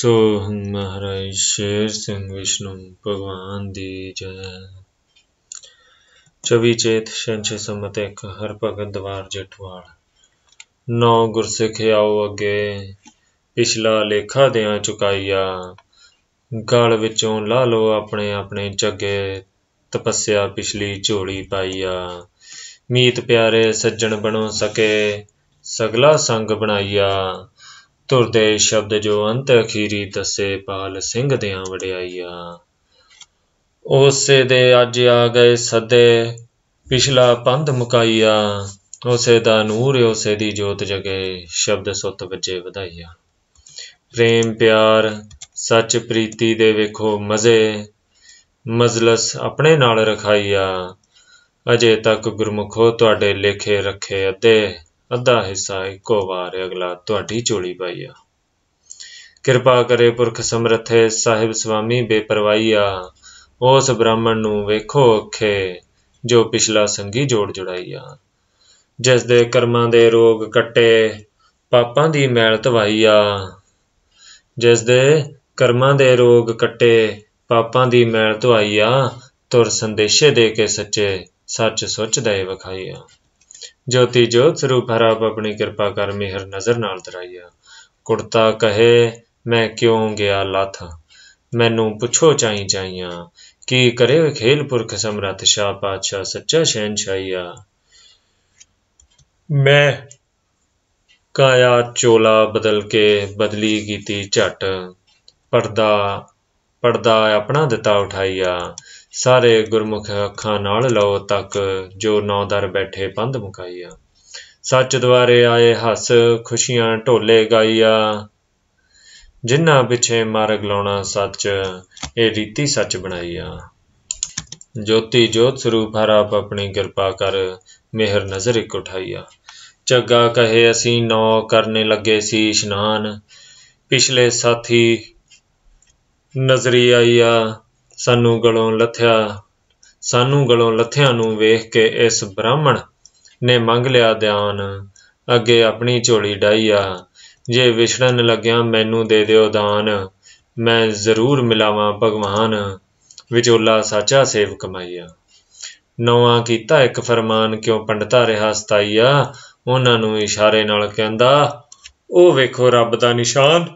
ਸੋ ਮਹਾਰਾਜ ਸ਼ੇਰ ਸਿੰਘ ਵਿਸ਼ਨੂੰ ਭਗਵਾਨ ਦੀ ਜੈ 24 ਚੇਤ ਸ਼ੰਛੇ ਸਮਤ ਇੱਕ ਹਰ ਭਗਤ ਦਵਾਰ ਜਠਵਾਲ ਨੌ ਗੁਰਸਿੱਖ ਆਓ ਅੱਗੇ ਪਿਛਲਾ ਲੇਖਾ ਦਿਆਂ ਚੁਕਾਈਆ ਗਲ ਵਿੱਚੋਂ ਲਾ ਲੋ ਆਪਣੇ ਆਪਣੇ ਜੱਗੇ ਤਪੱਸਿਆ ਪਿਛਲੀ ਝੋਲੀ ਪਾਈਆ ਮੀਤ ਪਿਆਰੇ ਸੱਜਣ ਬਣੋ ਸਕੇ ਸਗਲਾ ਸੰਗ ਬਣਾਈਆ ਤੁਰਦੇ ਸ਼ਬਦ ਜੋ ਅੰਤ ਅਖੀਰੀ ਦੱਸੇ ਪਾਲ ਸਿੰਘ ਦਿਆਂ ਵੜਿਆਈਆ ਉਸੇ ਦੇ ਅੱਜ ਆ ਗਏ ਸਦੇ ਪਿਛਲਾ ਪੰਧ ਮੁਕਾਈਆ ਉਸੇ ਦਾ ਨੂਰ ਉਸੇ ਦੀ ਜੋਤ ਜਗੇ ਸ਼ਬਦ ਸੁੱਤ ਵਜੇ ਵਧਾਈਆ ਪ੍ਰੇਮ ਪਿਆਰ ਸੱਚ ਪ੍ਰੀਤੀ ਦੇ ਵੇਖੋ ਮਜ਼ੇ ਮਜਲਸ ਆਪਣੇ ਨਾਲ ਰਖਾਈਆ ਅਜੇ ਤੱਕ ਗੁਰਮੁਖੋ ਤੁਹਾਡੇ ਲੇਖੇ ਰੱਖੇ ਅਤੇ ਅੱਧਾ ਹਿੱਸਾ ਇੱਕੋ ਵਾਰ ਅਗਲਾ ਤੁਹਾਡੀ ਝੋਲੀ ਪਾਈਆ ਕਿਰਪਾ ਕਰੇ ਪੁਰਖ ਸਮਰਥੇ ਸਾਹਿਬ ਸੁਆਮੀ ਬੇਪਰਵਾਈਆ ਉਸ ਬ੍ਰਾਹਮਣ ਨੂੰ ਵੇਖੋ ਅੱਖੇ ਜੋ ਪਿਛਲਾ ਸੰਗੀ ਜੋੜ ਜੁੜਾਈਆ ਜਿਸ ਦੇ ਕਰਮਾਂ ਦੇ ਰੋਗ ਕੱਟੇ ਪਾਪਾਂ ਦੀ ਮੈਲ ਧਵਾਈਆ ਜਿਸ ਦੇ ਕਰਮਾਂ ਦੇ ਰੋਗ ਕੱਟੇ ਪਾਪਾਂ ਦੀ ਮੈਲ ਧਵਾਈਆ ਤੁਰ ਸੰਦੇਸ਼ੇ ਦੇ ਕੇ ਸੱਚੇ ਸੱਚ ਸੁੱਚ ਦੇ ਵਿਖਾਈਆ ਜੋਤੀ ਜੋਤ ਸਰੂਪ ਹਰਾਪ ਆਪਣੀ ਕਿਰਪਾ ਕਰ ਮਿਹਰ ਨਜ਼ਰ ਨਾਲ ਦਰਾਈਆ ਕੁੜਤਾ ਕਹੇ ਮੈਂ ਕਿਉਂ ਗਿਆ ਲਾਥ ਮੈਨੂੰ ਪੁੱਛੋ ਚਾਈ ਚਾਈਆਂ ਕੀ ਕਰੇ ਖੇਲ ਪੁਰਖ ਸਮਰਤ ਸ਼ਾਹ ਪਾਤਸ਼ਾਹ ਸੱਚਾ ਛਾਈਆ ਮੈਂ ਕਾਇਆ ਚੋਲਾ ਬਦਲ ਕੇ ਬਦਲੀ ਕੀਤੀ ਝਟ ਪਰਦਾ ਪਰਦਾ ਆਪਣਾ ਦਿੱਤਾ ਉਠਾਈਆ ਸਾਰੇ ਗੁਰਮੁਖ ਅੱਖਾਂ ਨਾਲ ਲਓ ਤੱਕ ਜੋ ਨੌ ਦਰ ਬੈਠੇ ਪੰਧ ਮੁਕਾਈਆ ਸੱਚ ਦੁਆਰੇ ਆਏ ਹੱਸ ਖੁਸ਼ੀਆਂ ਢੋਲੇ ਗਾਈਆ ਜਿਨ੍ਹਾਂ ਪਿਛੇ ਮਾਰਗ ਲਾਉਣਾ ਸੱਚ ਇਹ ਰੀਤੀ ਸੱਚ ਬਣਾਈਆ ਜੋਤੀ ਜੋਤ ਸਰੂਪ ਹਰ ਆਪ ਆਪਣੀ ਕਿਰਪਾ ਕਰ ਮਿਹਰ ਨਜ਼ਰ ਇਕ ਉਠਾਈਆ ਚੱਗਾ ਕਹੇ ਅਸੀਂ ਨੌ ਕਰਨੇ ਲੱਗੇ ਸੀ ਇਸ਼ਨਾਨ ਪਿਛਲੇ ਸਾਥੀ ਨਜ਼ਰੀ ਆਈਆ ਸਾਨੂੰ ਗਲੋਂ ਲੱਥਿਆ ਸਾਨੂੰ ਗਲੋਂ ਲੱਥਿਆਂ ਨੂੰ ਵੇਖ ਕੇ ਇਸ ਬ੍ਰਾਹਮਣ ਨੇ ਮੰਗ ਲਿਆ ਦਾਨ ਅੱਗੇ ਆਪਣੀ ਝੋਲੀ ਡਾਈਆ ਜੇ ਵਿਛੜਨ ਲੱਗਿਆ ਮੈਨੂੰ ਦੇ ਦਿਓ ਦਾਨ ਮੈਂ ਜ਼ਰੂਰ ਮਿਲਾਵਾਂ ਭਗਵਾਨ ਵਿਚੋਲਾ ਸਾਚਾ ਸੇਵ ਕਮਾਈਆ ਨਵਾਂ ਕੀਤਾ ਇੱਕ ਫਰਮਾਨ ਕਿਉਂ ਪੰਡਤਾ ਰਿਹਾ ਸਤਾਈਆ ਉਹਨਾਂ ਨੂੰ ਇਸ਼ਾਰੇ ਨਾਲ ਕਹਿੰਦਾ ਉਹ ਵੇਖੋ ਰੱਬ ਦਾ ਨਿਸ਼ਾਨ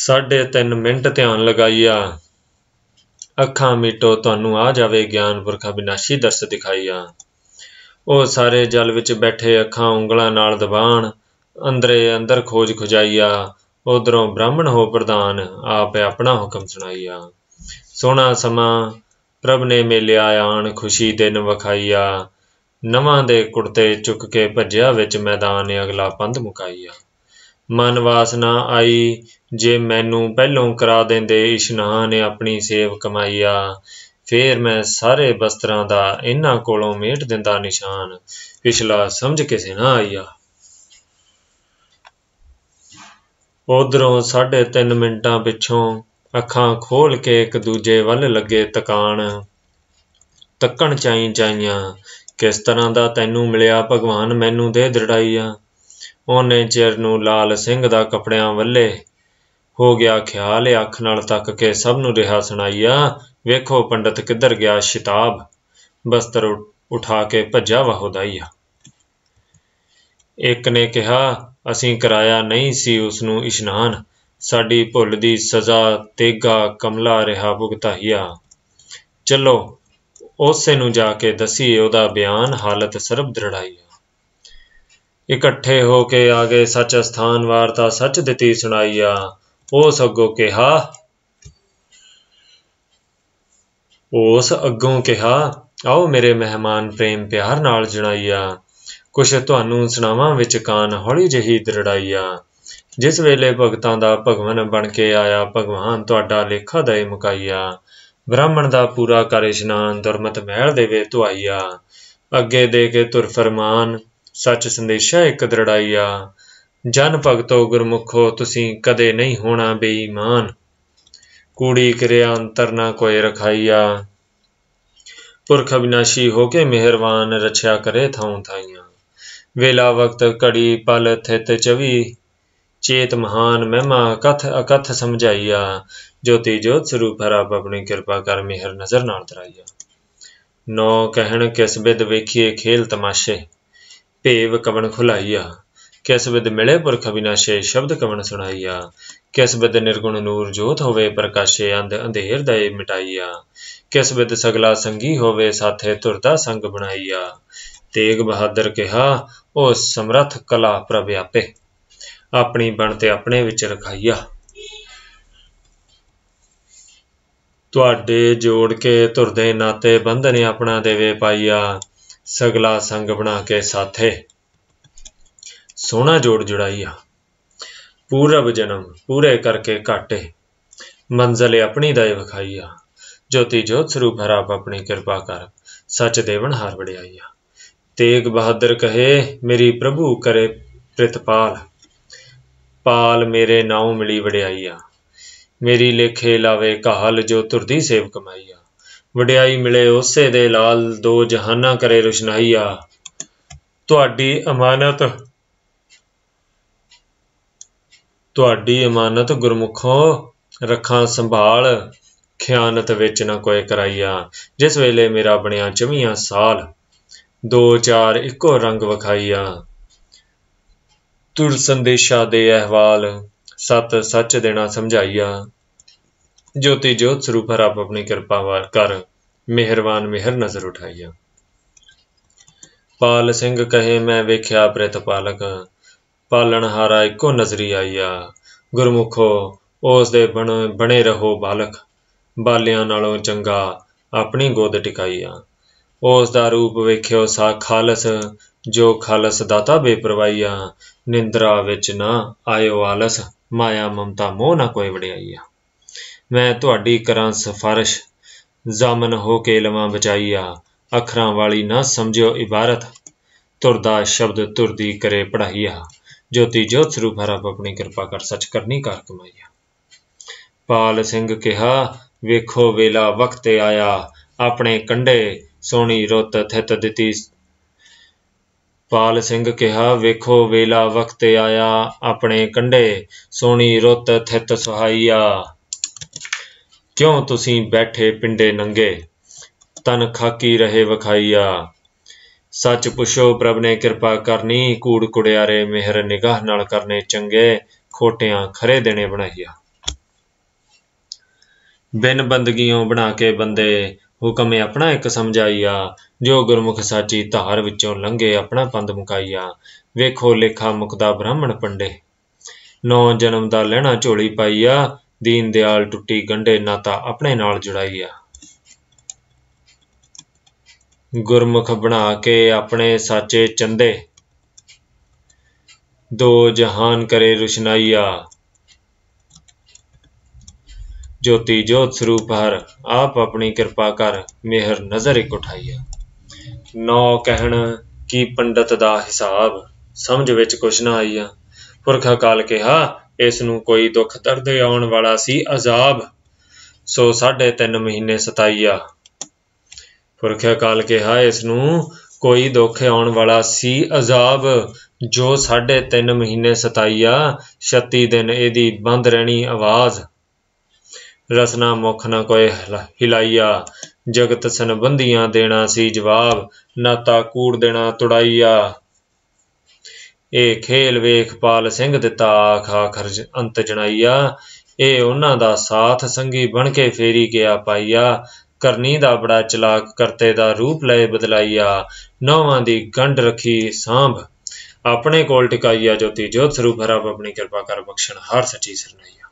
3.5 ਮਿੰਟ ਧਿਆਨ ਲਗਾਈਆ ਅੱਖਾਂ ਮੀਟੋ ਤੁਹਾਨੂੰ ਆ ਜਾਵੇ ਗਿਆਨ ਪੁਰਖਾ ਬਿਨਾਸ਼ੀ ਦਰਸ ਦਿਖਾਈਆ ਉਹ ਸਾਰੇ ਜਲ ਵਿੱਚ ਬੈਠੇ ਅੱਖਾਂ ਉਂਗਲਾਂ ਨਾਲ ਦਬਾਣ ਅੰਦਰੇ ਅੰਦਰ ਖੋਜ ਖੁਜਾਈਆ ਉਧਰੋਂ ਬ੍ਰਾਹਮਣ ਹੋ ਪ੍ਰਧਾਨ ਆਪ ਆਪਣਾ ਹੁਕਮ ਸੁਣਾਈਆ ਸੋਹਣਾ ਸਮਾਂ ਪ੍ਰਭ ਨੇ ਮੇਲਿਆ ਆਣ ਖੁਸ਼ੀ ਦਿਨ ਵਖਾਈਆ ਨਵਾਂ ਦੇ ਕੁੜਤੇ ਚੁੱਕ ਕੇ ਭੱਜਿਆ ਵਿੱਚ ਮੈਦਾਨ ਅਗਲਾ ਪੰਧ ਮੁਕਾਈਆ ਮਨ ਵਾਸਨਾ ਆਈ ਜੇ ਮੈਨੂੰ ਪਹਿਲੋਂ ਕਰਾ ਦਿੰਦੇ ਇਸ਼ਨਾਨ ਆਪਣੀ ਸੇਵ ਕਮਾਈਆ ਫੇਰ ਮੈਂ ਸਾਰੇ ਬਸਤਰਾਂ ਦਾ ਇਹਨਾਂ ਕੋਲੋਂ ਮੇਟ ਦਿੰਦਾ ਨਿਸ਼ਾਨ ਪਿਛਲਾ ਸਮਝ ਕਿਸੇ ਨਾ ਆਈਆ ਉਧਰੋਂ 3.5 ਮਿੰਟਾਂ ਪਿੱਛੋਂ ਅੱਖਾਂ ਖੋਲ ਕੇ ਇੱਕ ਦੂਜੇ ਵੱਲ ਲੱਗੇ ਤਕਾਣ ਤੱਕਣ ਚਾਈ ਚਾਈਆਂ ਕਿਸ ਤਰ੍ਹਾਂ ਦਾ ਤੈਨੂੰ ਮਿਲਿਆ ਭਗਵਾਨ ਮੈਨੂੰ ਦੇ ਦਰੜਾਈਆ ਉਹਨੇ ਚਿਰ ਨੂੰ ਲਾਲ ਸਿੰਘ ਦਾ ਕਪੜਿਆਂ ਵੱਲੇ ਹੋ ਗਿਆ ਖਿਆਲ ਅੱਖ ਨਾਲ ਤੱਕ ਕੇ ਸਭ ਨੂੰ ਰਿਹਾ ਸੁਣਾਈਆ ਵੇਖੋ ਪੰਡਤ ਕਿੱਧਰ ਗਿਆ ਸ਼ਿਤਾਬ ਬਸਤਰ ਉਠਾ ਕੇ ਭੱਜਾ ਵਹੋਦਾਈਆ ਇੱਕ ਨੇ ਕਿਹਾ ਅਸੀਂ ਕਰਾਇਆ ਨਹੀਂ ਸੀ ਉਸ ਨੂੰ ਇਸ਼ਨਾਨ ਸਾਡੀ ਭੁੱਲ ਦੀ ਸਜ਼ਾ ਤੇਗਾ ਕਮਲਾ ਰਿਹਾ ਭੁਗਤਾਈਆ ਚਲੋ ਉਸੇ ਨੂੰ ਜਾ ਕੇ ਦਸੀ ਉਹਦਾ ਬਿਆਨ ਹਾਲਤ ਸਰਬ ਦ੍ਰਿੜਾਈਆ ਇਕੱਠੇ ਹੋ ਕੇ ਆਗੇ ਸੱਚ ਸਥਾਨ ਵਾਰਤਾ ਸੱਚ ਦਿੱਤੀ ਸੁਣਾਈਆ ਉਸ ਅੱਗੋਂ ਕਿਹਾ ਉਸ ਅੱਗੋਂ ਕਿਹਾ ਆਓ ਮੇਰੇ ਮਹਿਮਾਨ ਪ੍ਰੇਮ ਪਿਆਰ ਨਾਲ ਜਣਾਈਆ ਕੁਛ ਤੁਹਾਨੂੰ ਸੁਣਾਵਾਂ ਵਿੱਚ ਕਾਨ ਹੌਲੀ ਜਹੀ ਦਰੜਾਈਆ ਜਿਸ ਵੇਲੇ ਭਗਤਾਂ ਦਾ ਭਗਵਨ ਬਣ ਕੇ ਆਇਆ ਭਗਵਾਨ ਤੁਹਾਡਾ ਲੇਖਾ ਦੇ ਮੁਕਾਈਆ ਬ੍ਰਾਹਮਣ ਦਾ ਪੂਰਾ ਕਰ ਇਸ਼ਨਾਨ ਦੁਰਮਤ ਮਹਿਲ ਦੇ ਵੇ ਤੁਆਈਆ ਅੱਗੇ ਦੇ ਕੇ ਤੁਰ ਫਰਮਾਨ ਸੱਚ ਸੰਦੇਸ਼ਾ ਇੱਕ ਦਰੜਾਈਆ ਜਨ ਭਗਤੋ ਗੁਰਮੁਖੋ ਤੁਸੀਂ ਕਦੇ ਨਹੀਂ ਹੋਣਾ ਬੇਈਮਾਨ ਕੂੜੀ ਕਿਰਿਆ ਅੰਤਰ ਨਾ ਕੋਈ ਰਖਾਈਆ ਪੁਰਖ ਅਬਿਨਾਸ਼ੀ ਹੋ ਕੇ ਮਿਹਰਵਾਨ ਰਛਿਆ ਕਰੇ ਥਾਉ ਥਾਈਆਂ ਵੇਲਾ ਵਕਤ ਕੜੀ ਪਲ ਥਿਤ ਚਵੀ ਚੇਤ ਮਹਾਨ ਮਹਿਮਾ ਕਥ ਅਕਥ ਸਮਝਾਈਆ ਜੋਤੀ ਜੋਤ ਸਰੂਪ ਹਰਾਬ ਆਪਣੀ ਕਿਰਪਾ ਕਰ ਮਿਹਰ ਨਜ਼ਰ ਨਾਲ ਤਰਾਈਆ ਨੋ ਕਹਿਣ ਕਿਸ ਬਿਦ ਵੇਖੀਏ ਖੇਲ ਤਮਾਸ਼ੇ ਭੇਵ ਕਵਣ ਖੁਲਾਈਆ ਕਿਸ ਵਿਦ ਮਿਲੇ ਪੁਰਖ ਅਬਿਨਾਸ਼ੇ ਸ਼ਬਦ ਕਵਣ ਸੁਣਾਈਆ ਕਿਸ ਵਿਦ ਨਿਰਗੁਣ ਨੂਰ ਜੋਤ ਹੋਵੇ ਪ੍ਰਕਾਸ਼ੇ ਅੰਧ ਅੰਧੇਰ ਦਏ ਮਿਟਾਈਆ ਕਿਸ ਵਿਦ ਸਗਲਾ ਸੰਗੀ ਹੋਵੇ ਸਾਥੇ ਤੁਰਦਾ ਸੰਗ ਬਣਾਈਆ ਤੇਗ ਬਹਾਦਰ ਕਿਹਾ ਉਹ ਸਮਰੱਥ ਕਲਾ ਪ੍ਰਵਿਆਪੇ ਆਪਣੀ ਬਣ ਤੇ ਆਪਣੇ ਵਿੱਚ ਰਖਾਈਆ ਤੁਹਾਡੇ ਜੋੜ ਕੇ ਤੁਰਦੇ ਨਾਤੇ ਬੰਧਨ ਆਪਣਾ ਦੇਵੇ ਪਾਈਆ ਸਗਲਾ ਸੰਗ ਬਣਾ ਕੇ ਸਾਥੇ ਸੋਹਣਾ ਜੋੜ ਜੁੜਾਈ ਆ ਪੂਰਬ ਜਨਮ ਪੂਰੇ ਕਰਕੇ ਘਾਟੇ ਮੰਜ਼ਲ ਆਪਣੀ ਦਾਇ ਆ ਜੋਤੀ ਜੋਤ ਸਰੂਪ ਹਰਾਪ ਆਪਣੀ ਕਿਰਪਾ ਕਰ ਸੱਚ ਦੇਵਨ ਹਾਰ ਆ ਤੇਗ ਬਹਾਦਰ ਕਹੇ ਮੇਰੀ ਪ੍ਰਭੂ ਕਰੇ ਪ੍ਰਿਤਪਾਲ ਪਾਲ ਮੇਰੇ ਨਾਉ ਮਿਲੀ ਆ ਮੇਰੀ ਲੇਖੇ ਲਾਵੇ ਕਹਲ ਜੋ ਤੁਰਦੀ ਸੇਵ ਕਮਾਈ ਆ ਵਡਿਆਈ ਮਿਲੇ ਉਸੇ ਦੇ ਲਾਲ ਦੋ ਜਹਾਨਾ ਕਰੇ ਰੁਸ਼ਨਾਈ ਆ ਤੁਹਾਡੀ ਅਮਾਨਤ ਤੁਹਾਡੀ ਇਮਾਨਤ ਗੁਰਮੁਖੋ ਰੱਖਾਂ ਸੰਭਾਲ ਖਿਆਨਤ ਵਿੱਚ ਨਾ ਕੋਈ ਕਰਾਈਆ ਜਿਸ ਵੇਲੇ ਮੇਰਾ ਬਣਿਆ ਚਮੀਆਂ ਸਾਲ ਦੋ ਚਾਰ ਇੱਕੋ ਰੰਗ ਵਿਖਾਈਆ ਤੁਰ ਸੰਦੇਸ਼ਾ ਦੇ ਅਹਵਾਲ ਸਤ ਸੱਚ ਦੇਣਾ ਸਮਝਾਈਆ ਜੋਤੀ ਜੋਤ ਸਰੂਪ ਆਪ ਆਪਣੀ ਕਿਰਪਾ ਵਾਰ ਕਰ ਮਿਹਰਬਾਨ ਮਿਹਰ ਨਜ਼ਰ ਉਠਾਈਆ ਪਾਲ ਸਿੰਘ ਕਹੇ ਮੈਂ ਵੇਖਿਆ ਪ੍ਰਿਤਪਾਲਕ ਪਾਲਣਹਾਰਾ ਇੱਕੋ ਨਜ਼ਰੀ ਆਈਆ ਗੁਰਮੁਖੋ ਉਸ ਦੇ ਬਣੇ ਰਹੋ ਬਾਲਕ ਬਾਲਿਆਂ ਨਾਲੋਂ ਚੰਗਾ ਆਪਣੀ ਗੋਦ ਟਿਕਾਈਆ ਉਸ ਦਾ ਰੂਪ ਵੇਖਿਓ ਸਾ ਖਾਲਸ ਜੋ ਖਾਲਸ ਦਾਤਾ ਬੇਪਰਵਾਈਆ ਨਿੰਦਰਾ ਵਿੱਚ ਨਾ ਆਇਓ ਆਲਸ ਮਾਇਆ ਮਮਤਾ ਮੋਹ ਨਾ ਕੋਈ ਵੜਿਆਈਆ ਮੈਂ ਤੁਹਾਡੀ ਕਰਾਂ ਸਫਾਰਿਸ਼ ਜ਼ਮਨ ਹੋ ਕੇ ਲਵਾਂ ਬਚਾਈਆ ਅੱਖਰਾਂ ਵਾਲੀ ਨਾ ਸਮਝਿਓ ਇਬਾਰਤ ਤੁਰਦਾ ਸ਼ਬਦ ਤੁਰਦੀ ਕਰੇ ਪੜਾਈਆ ਜੋਤੀ ਜੋਤ ਸਰੂਪ ਹਰ ਆਪ ਆਪਣੀ ਕਿਰਪਾ ਕਰ ਸਚ ਕਰਨੀ ਕਰ ਕਮਾਈਆ ਪਾਲ ਸਿੰਘ ਕਿਹਾ ਵੇਖੋ ਵੇਲਾ ਵਕਤ ਆਇਆ ਆਪਣੇ ਕੰਡੇ ਸੋਣੀ ਰੁੱਤ ਥਿਤ ਦਿੱਤੀ ਪਾਲ ਸਿੰਘ ਕਿਹਾ ਵੇਖੋ ਵੇਲਾ ਵਕਤ ਆਇਆ ਆਪਣੇ ਕੰਡੇ ਸੋਣੀ ਰੁੱਤ ਥਿਤ ਸੁਹਾਈਆ ਕਿਉਂ ਤੁਸੀਂ ਬੈਠੇ ਪਿੰਡੇ ਨੰਗੇ ਤਨ ਖਾਕੀ ਰਹੇ ਵਖਾਈਆ ਸੱਚ ਪੁੱਛੋ ਪ੍ਰਭ ਨੇ ਕਿਰਪਾ ਕਰਨੀ ਕੂੜ ਕੁੜਿਆਰੇ ਮਿਹਰ ਨਿਗਾਹ ਨਾਲ ਕਰਨੇ ਚੰਗੇ ਖੋਟਿਆਂ ਖਰੇ ਦੇਣੇ ਬਣਾਈਆ ਬਿਨ ਬੰਦਗੀਆਂ ਬਣਾ ਕੇ ਬੰਦੇ ਹੁਕਮ ਆਪਣਾ ਇੱਕ ਸਮਝਾਈਆ ਜੋ ਗੁਰਮੁਖ ਸਾਚੀ ਧਾਰ ਵਿੱਚੋਂ ਲੰਘੇ ਆਪਣਾ ਪੰਦ ਮੁਕਾਈਆ ਵੇਖੋ ਲੇਖਾ ਮੁਕਦਾ ਬ੍ਰਾਹਮਣ ਪੰਡੇ ਨੌ ਜਨਮ ਦਾ ਲੈਣਾ ਝੋਲੀ ਪਾਈਆ ਦੀਨ ਦਿਆਲ ਟੁੱਟੀ ਗੰਡੇ ਨਾਤਾ ਆਪਣੇ ਨਾਲ ਜੁੜਾਈਆ ਗੁਰਮੁਖ ਬਣਾ ਕੇ ਆਪਣੇ ਸਾਚੇ ਚੰਦੇ ਦੋ ਜਹਾਨ ਕਰੇ ਰੁਸ਼ਨਾਈਆ ਜੋਤੀ ਜੋਤ ਸਰੂਪ ਹਰ ਆਪ ਆਪਣੀ ਕਿਰਪਾ ਕਰ ਮਿਹਰ ਨਜ਼ਰ ਇਕ ਉਠਾਈਆ ਨੌ ਕਹਿਣ ਕੀ ਪੰਡਤ ਦਾ ਹਿਸਾਬ ਸਮਝ ਵਿੱਚ ਕੁਛ ਨਾ ਆਈਆ ਪੁਰਖਾ ਕਾਲ ਕਿਹਾ ਇਸ ਨੂੰ ਕੋਈ ਦੁੱਖ ਦਰਦ ਆਉਣ ਵਾਲਾ ਸੀ ਅਜ਼ਾਬ ਸੋ ਸਾਢੇ 3 ਮਹੀਨੇ ਸਤਾਈਆ ਪੁਰਖਿਆ ਕਾਲ ਕਿਹਾ ਇਸ ਨੂੰ ਕੋਈ ਦੁੱਖ ਆਉਣ ਵਾਲਾ ਸੀ ਅਜ਼ਾਬ ਜੋ 3 ਮਹੀਨੇ ਸਤਾਈਆ 36 ਦਿਨ ਇਹਦੀ ਬੰਦ ਰਹਿਣੀ ਆਵਾਜ਼ ਰਸਨਾ ਮੁਖ ਨਾ ਕੋਈ ਹਿਲਾਈਆ ਜਗਤ ਸੰਬੰਧੀਆਂ ਦੇਣਾ ਸੀ ਜਵਾਬ ਤਾ ਕੂੜ ਦੇਣਾ ਤੁੜਾਈਆ ਇਹ ਖੇਲ ਵੇਖ ਪਾਲ ਸਿੰਘ ਦਿੱਤਾ ਖਾ ਖਰਜ ਅੰਤ ਜਣਾਈਆ ਇਹ ਉਹਨਾਂ ਦਾ ਸਾਥ ਸੰਗੀ ਬਣ ਕੇ ਫੇਰੀ ਗਿਆ ਪਾਈਆ ਕਰਨੀ ਦਾ ਬੜਾ ਚਲਾਕ ਕਰਤੇ ਦਾ ਰੂਪ ਲਏ ਬਦਲਾਈਆ ਨੌਵਾਂ ਦੀ ਗੰਢ ਰਖੀ ਸਾਂਭ ਆਪਣੇ ਕੋਲ ਟਿਕਾਈਆ ਜੋਤੀ ਜੋਤ ਸਰੂਪ ਰੱਬ ਆਪਣੀ ਕਿਰਪਾ ਕਰ ਬਖਸ਼ਣ ਹਰ ਸੱਚੀ ਸਰਨਾਈਆ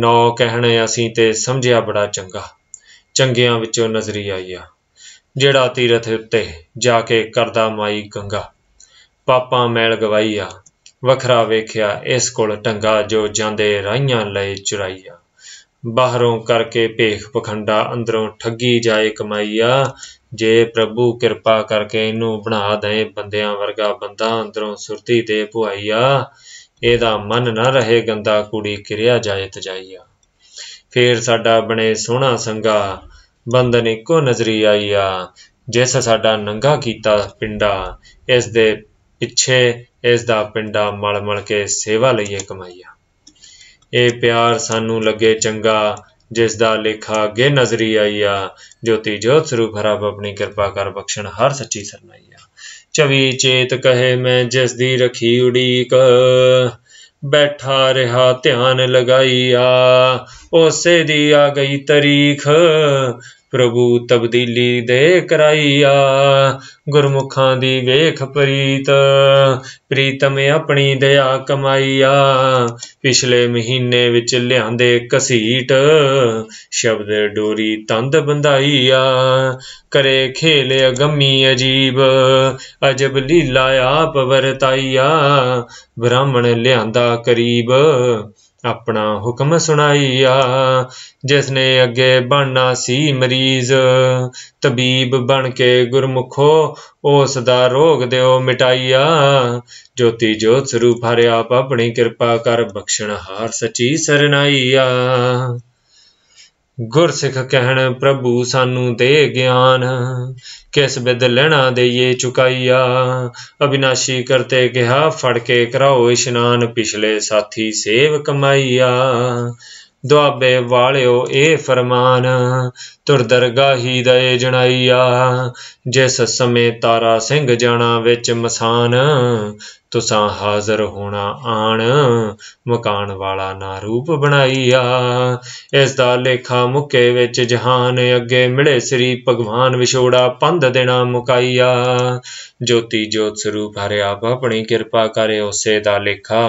ਨੌ ਕਹਿਣੇ ਅਸੀਂ ਤੇ ਸਮਝਿਆ ਬੜਾ ਚੰਗਾ ਚੰਗਿਆਂ ਵਿੱਚੋਂ ਨਜ਼ਰੀ ਆਈਆ ਜਿਹੜਾ ਤੀਰਥ ਉੱਤੇ ਜਾ ਕੇ ਕਰਦਾ ਮਾਈ ਗੰਗਾ ਪਾਪਾਂ ਮੈਲ ਗਵਾਈਆ ਵਖਰਾ ਵੇਖਿਆ ਇਸ ਕੋਲ ਟੰਗਾ ਜੋ ਜਾਂਦੇ ਰਾਈਆਂ ਲਏ ਚੁਰਾਈਆ ਬਾਹਰੋਂ ਕਰਕੇ ਭੇਖ ਪਖੰਡਾ ਅੰਦਰੋਂ ਠੱਗੀ ਜਾਏ ਕਮਾਈਆ ਜੇ ਪ੍ਰਭੂ ਕਿਰਪਾ ਕਰਕੇ ਇਹਨੂੰ ਬਣਾ ਦੇ ਬੰਦਿਆਂ ਵਰਗਾ ਬੰਦਾ ਅੰਦਰੋਂ ਸੁਰਤੀ ਦੇ ਭੁਆਈਆ ਇਹਦਾ ਮਨ ਨਾ ਰਹੇ ਗੰਦਾ ਕੁੜੀ ਕਿਰਿਆ ਜਾਏ ਤਜਾਈਆ ਫੇਰ ਸਾਡਾ ਬਣੇ ਸੋਹਣਾ ਸੰਗਾ ਬੰਦਨ ਇੱਕੋ ਨਜ਼ਰੀ ਆਈਆ ਜਿਸ ਸਾਡਾ ਨੰਗਾ ਕੀਤਾ ਪਿੰਡਾ ਇਸ ਦੇ ਪਿੱਛੇ ਇਸ ਦਾ ਪਿੰਡਾ ਮਲ ਮਲ ਕੇ ਸੇਵਾ ਲਈਏ ਕਮਾਈਆ ਇਹ ਪਿਆਰ ਸਾਨੂੰ ਲੱਗੇ ਚੰਗਾ ਜਿਸ ਦਾ ਲੇਖਾ ਅਗੇ ਨਜ਼ਰੀ ਆਈਆ ਜੋਤੀ ਜੋਤ ਸਰੂਪ ਹਰਬ ਆਪਣੀ ਕਿਰਪਾ ਕਰ ਬਖਸ਼ਣ ਹਰ ਸੱਚੀ ਸਰਨਾਈਆ ਚਵੀ ਚੇਤ ਕਹੇ ਮੈਂ ਜਿਸ ਦੀ ਰਖੀ ਉਡੀਕ ਬੈਠਾ ਰਿਹਾ ਧਿਆਨ ਲਗਾਈਆ ਉਸੇ ਦੀ ਆ ਗਈ ਤਰੀਖ ਪ੍ਰਭੂ ਤਬਦੀਲੀ ਦੇ ਕਰਾਈਆ ਗੁਰਮੁਖਾਂ ਦੀ ਵੇਖ ਪ੍ਰੀਤ ਪ੍ਰੀਤਮ ਆਪਣੀ ਦਇਆ ਕਮਾਈਆ ਪਿਛਲੇ ਮਹੀਨੇ ਵਿੱਚ ਲਿਆਂਦੇ ਕਸੀਟ ਸ਼ਬਦ ਡੋਰੀ ਤੰਦ ਬੰਧਾਈਆ ਕਰੇ ਖੇਲ ਅਗੰਮੀ ਅਜੀਬ ਅਜਬ ਲੀਲਾ ਆਪ ਵਰਤਾਈਆ ਬ੍ਰਾਹਮਣ ਲਿਆਂਦਾ ਕਰੀਬ ਆਪਣਾ ਹੁਕਮ ਸੁਣਾਈਆ ਜਿਸਨੇ ਅੱਗੇ ਬਣਨਾ ਸੀ ਮਰੀਜ਼ ਤਬੀਬ ਬਣ ਕੇ ਗੁਰਮੁਖੋ ਉਸ ਦਾ ਰੋਗ ਦਿਓ ਮਿਟਾਈਆ ਜੋਤੀ ਜੋਤ ਸਰੂਪ ਹਰਿ ਆਪ ਆਪਣੀ ਕਿਰਪਾ ਕਰ ਬਖਸ਼ਣ ਹਾਰ ਸਚੀ ਸਰਨਾਈਆ ਗੁਰਸਿੱਖ ਕਹਿਣ ਪ੍ਰਭੂ ਸਾਨੂੰ ਦੇ ਗਿਆਨ ਕਿਸ ਬਿਦ ਲੈਣਾ ਦੇਈਏ ਚੁਕਾਈਆ ਅਬినాਸ਼ੀ ਕਰਤੇ ਕਿਹਾ ਫੜ ਕੇ ਕਰਾਓ ਇਸ਼ਨਾਨ ਪਿਛਲੇ ਸਾਥੀ ਸੇਵ ਕਮਾਈਆ ਦੁਆਬੇ ਵਾਲਿਓ ਇਹ ਫਰਮਾਨ ਤੁਰ ਦਰਗਾਹੀ ਦਏ ਜਣਾਈਆ ਜਿਸ ਸਮੇਂ ਤਾਰਾ ਸਿੰਘ ਜਾਣਾ ਵਿੱਚ ਮਸਾਨ ਤੁਸਾਂ ਹਾਜ਼ਰ ਹੋਣਾ ਆਣ ਮਕਾਨ ਵਾਲਾ ਨਾ ਰੂਪ ਬਣਾਈਆ ਇਸ ਦਾ ਲੇਖਾ ਮੁਕੇ ਵਿੱਚ ਜਹਾਨ ਅੱਗੇ ਮਿਲੇ ਸ੍ਰੀ ਭਗਵਾਨ ਵਿਛੋੜਾ ਪੰਧ ਦੇਣਾ ਮੁਕਾਈਆ ਜੋਤੀ ਜੋਤ ਸਰੂਪ ਹਰਿ ਆਪ ਆਪਣੀ ਕਿਰਪਾ ਕਰੇ ਉਸੇ ਦਾ ਲੇਖਾ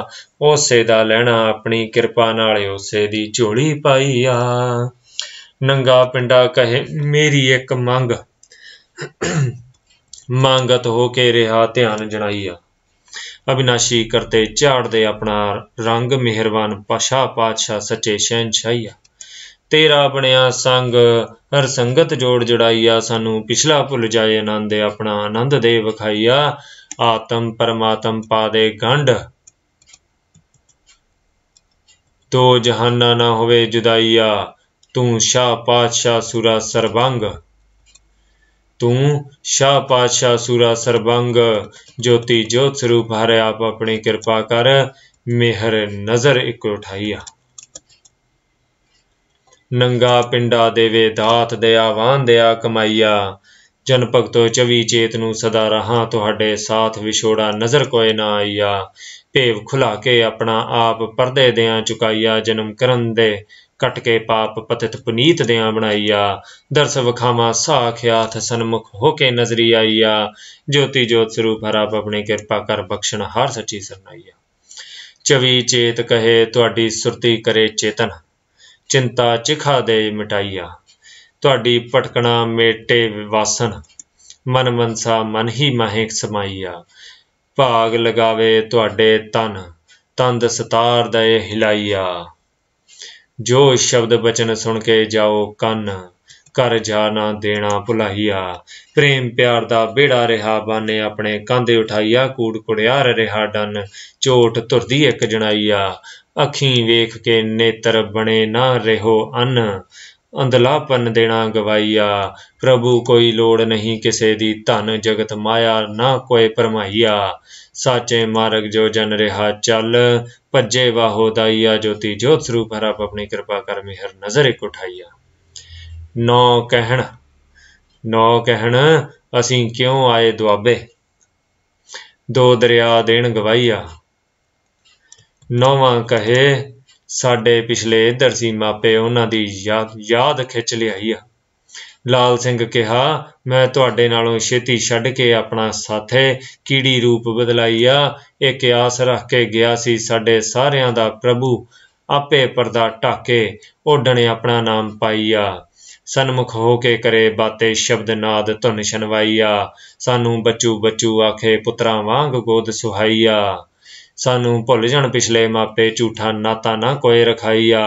ਉਸੇ ਦਾ ਲੈਣਾ ਆਪਣੀ ਕਿਰਪਾ ਨਾਲ ਉਸੇ ਦੀ ਝੋਲੀ ਪਾਈਆ ਨੰਗਾ ਪਿੰਡਾ ਕਹੇ ਮੇਰੀ ਇੱਕ ਮੰਗ ਮੰਗਤ ਹੋ ਕੇ ਰਿਹਾ ਧਿਆਨ ਜਣਾਈਆ ਅਬਿਨਾਸ਼ੀ ਕਰਤੇ ਝਾੜਦੇ ਆਪਣਾ ਰੰਗ ਮਿਹਰਬਾਨ ਪਾਸ਼ਾ ਪਾਤਸ਼ਾ ਸੱਚੇ ਸ਼ਹਿਨਸ਼ਾਹੀਆ ਤੇਰਾ ਬਣਿਆ ਸੰਗ ਹਰ ਸੰਗਤ ਜੋੜ ਜੜਾਈਆ ਸਾਨੂੰ ਪਿਛਲਾ ਭੁੱਲ ਜਾਏ ਆਨੰਦ ਆਪਣਾ ਆਨੰਦ ਦੇ ਵਿਖਾਈਆ ਆਤਮ ਪਰਮਾਤਮ ਪਾਦੇ ਗੰਢ ਤੋ ਜਹਾਨਾ ਨਾ ਹੋਵੇ ਜੁਦਾਈਆ ਤੂੰ ਸ਼ਾ ਪਾਤਸ਼ਾ ਸੁਰਾ ਸਰਬੰਗ ਤੂੰ ਸ਼ਾਹ ਪਾਤਸ਼ਾਹ ਸੂਰਾ ਸਰਬੰਗ ਜੋਤੀ ਜੋਤ ਸਰੂਪ ਹਰਿ ਆਪ ਆਪਣੀ ਕਿਰਪਾ ਕਰ ਮਿਹਰ ਨਜ਼ਰ ਇੱਕ ਉਠਾਈਆ ਨੰਗਾ ਪਿੰਡਾ ਦੇਵੇ ਦਾਤ ਦਿਆ ਵਾਨ ਦਿਆ ਕਮਾਈਆ ਜਨ ਭਗਤੋ ਚਵੀ ਚੇਤ ਨੂੰ ਸਦਾ ਰਹਾ ਤੁਹਾਡੇ ਸਾਥ ਵਿਛੋੜਾ ਨਜ਼ਰ ਕੋਈ ਨਾ ਆਈਆ ਪੇਵ ਖੁਲਾ ਕੇ ਆਪਣਾ ਆਪ ਪਰਦੇ ਦਿਆਂ ਚੁਕਾਈਆ ਜਨਮ ਕਰਨ ਦੇ ਕਟ ਕੇ ਪਾਪ ਪਤਿਤ ਪੁਨੀਤ ਦਿਆਂ ਬਣਾਈਆ ਦਰਸ ਵਖਾਵਾ ਸਾਖਿਆਤ ਸਨਮੁਖ ਹੋ ਕੇ ਨਜ਼ਰੀ ਆਈਆ ਜੋਤੀ ਜੋਤ ਸਰੂਪ ਹਰਾਪ ਆਪਣੇ ਕਿਰਪਾ ਕਰ ਬਖਸ਼ਣ ਹਰ ਸੱਚੀ ਸਰਨਾਈਆ ਚਵੀ ਚੇਤ ਕਹੇ ਤੁਹਾਡੀ ਸੁਰਤੀ ਕਰੇ ਚੇਤਨ ਚਿੰਤਾ ਚਿਖਾ ਦੇ ਮਿਟਾਈਆ ਤੁਹਾਡੀ ਪਟਕਣਾ ਮੇਟੇ ਵਾਸਨ ਮਨ ਮਨਸਾ ਮਨ ਹੀ ਮਹਿਕ ਸਮਾਈਆ ਭਾਗ ਲਗਾਵੇ ਤੁਹਾਡੇ ਤਨ ਤੰਦ ਸਤਾਰ ਦੇ ਹਿਲਾਈਆ ਜੋ ਸ਼ਬਦ ਬਚਨ ਸੁਣ ਕੇ ਜਾਓ ਕੰਨ ਕਰ ਜਾ ਨਾ ਦੇਣਾ ਭੁਲਾਈਆ ਪ੍ਰੇਮ ਪਿਆਰ ਦਾ ਬੇੜਾ ਰਿਹਾ ਬਾਨੇ ਆਪਣੇ ਕਾਂਦੇ ਉਠਾਈਆ ਕੂੜ ਕੁੜਿਆਰ ਰਿਹਾ ਡੰਨ ਚੋਟ ਤੁਰਦੀ ਇੱਕ ਜਣਾਈਆ ਅੱਖੀਂ ਵੇਖ ਕੇ ਨੇਤਰ ਬਣੇ ਨਾ ਰਹੋ ਅੰਨ ਅੰਦਲਾਪਨ ਦੇਣਾ ਗਵਾਈਆ ਪ੍ਰਭੂ ਕੋਈ ਲੋੜ ਨਹੀਂ ਕਿਸੇ ਦੀ ਧਨ ਜਗਤ ਮਾਇਆ ਨਾ ਕੋਈ ਪਰਮਾਈਆ ਸਾਚੇ ਮਾਰਗ ਜੋ ਜਨ ਰਿਹਾ ਚੱਲ ਭੱਜੇ ਵਾਹੋ ਦਾਈਆ ਜੋਤੀ ਜੋਤ ਸਰੂਪ ਹਰ ਆਪ ਆਪਣੀ ਕਿਰਪਾ ਕਰ ਮਿਹਰ ਨਜ਼ਰ ਇਕ ਉਠਾਈਆ ਨੌ ਕਹਿਣ ਨੌ ਕਹਿਣ ਅਸੀਂ ਕਿਉਂ ਆਏ ਦੁਆਬੇ ਦੋ ਦਰਿਆ ਦੇਣ ਗਵਾਈਆ ਨੌਵਾਂ ਕਹੇ ਸਾਡੇ ਪਿਛਲੇ ਦਰਸੀ ਮਾਪੇ ਉਹਨਾਂ ਦੀ ਯਾਦ ਖਿੱਚ ਲਈ ਆ ਲਾਲ ਸਿੰਘ ਕਿਹਾ ਮੈਂ ਤੁਹਾਡੇ ਨਾਲੋਂ ਛੇਤੀ ਛੱਡ ਕੇ ਆਪਣਾ ਸਾਥੇ ਕੀੜੀ ਰੂਪ ਬਦਲਾਈ ਆ ਇਹ ਕਿਆਸ ਰੱਖ ਕੇ ਗਿਆ ਸੀ ਸਾਡੇ ਸਾਰਿਆਂ ਦਾ ਪ੍ਰਭੂ ਆਪੇ ਪਰਦਾ ਢਾਕੇ ਓਡਣੇ ਆਪਣਾ ਨਾਮ ਪਾਈਆ ਸਨਮੁਖ ਹੋ ਕੇ ਕਰੇ ਬਾਤੇ ਸ਼ਬਦ ਨਾਦ ਧੁਨ ਸ਼ਨਵਾਈਆ ਸਾਨੂੰ ਬੱਚੂ ਬੱਚੂ ਆਖੇ ਪੁੱਤਰਾ ਵਾਂਗ ਗੋਦ ਸੁਹਾਈਆ ਸਾਨੂੰ ਭੁੱਲ ਜਾਣ ਪਿਛਲੇ ਮਾਪੇ ਝੂਠਾ ਨਾਤਾ ਨਾ ਕੋਈ ਰਖਾਈਆ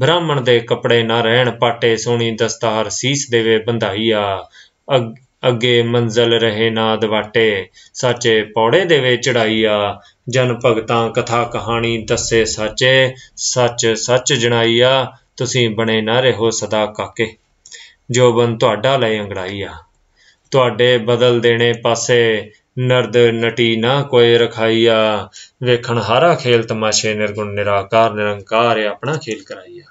ਬ੍ਰਾਹਮਣ ਦੇ ਕੱਪੜੇ ਨਾ ਰਹਿਣ ਪਾਟੇ ਸੋਣੀ ਦਸਤਾਰ ਸੀਸ ਦੇਵੇ ਬੰਧਾਈਆ ਅੱਗੇ ਮੰਜ਼ਲ ਰਹੇ ਨਾ ਦਵਾਟੇ ਸੱਚੇ ਪੌੜੇ ਦੇਵੇ ਚੜਾਈਆ ਜਨ ਭਗਤਾਂ ਕਥਾ ਕਹਾਣੀ ਦੱਸੇ ਸੱਚੇ ਸੱਚ ਸੱਚ ਜਣਾਈਆ ਤੁਸੀਂ ਬਣੇ ਨਾ ਰਹੋ ਸਦਾ ਕਾਕੇ ਜੋ ਬਨ ਤੁਹਾਡਾ ਲੈ ਅੰਗੜਾਈਆ ਤੁਹਾਡੇ ਬਦਲ ਦੇਣੇ ਪਾਸੇ ਨਰਦ ਨਟੀ ਨਾ ਕੋਈ ਰਖਾਈਆ ਵੇਖਣ ਹਾਰਾ ਖੇਲ ਤਮਾਸ਼ੇ ਨਿਰਗੁਣ ਨਿਰਾਕਾਰ ਨਿਰੰਕਾਰ ਆਪਣਾ ਖੇਲ ਕਰਾਈਆ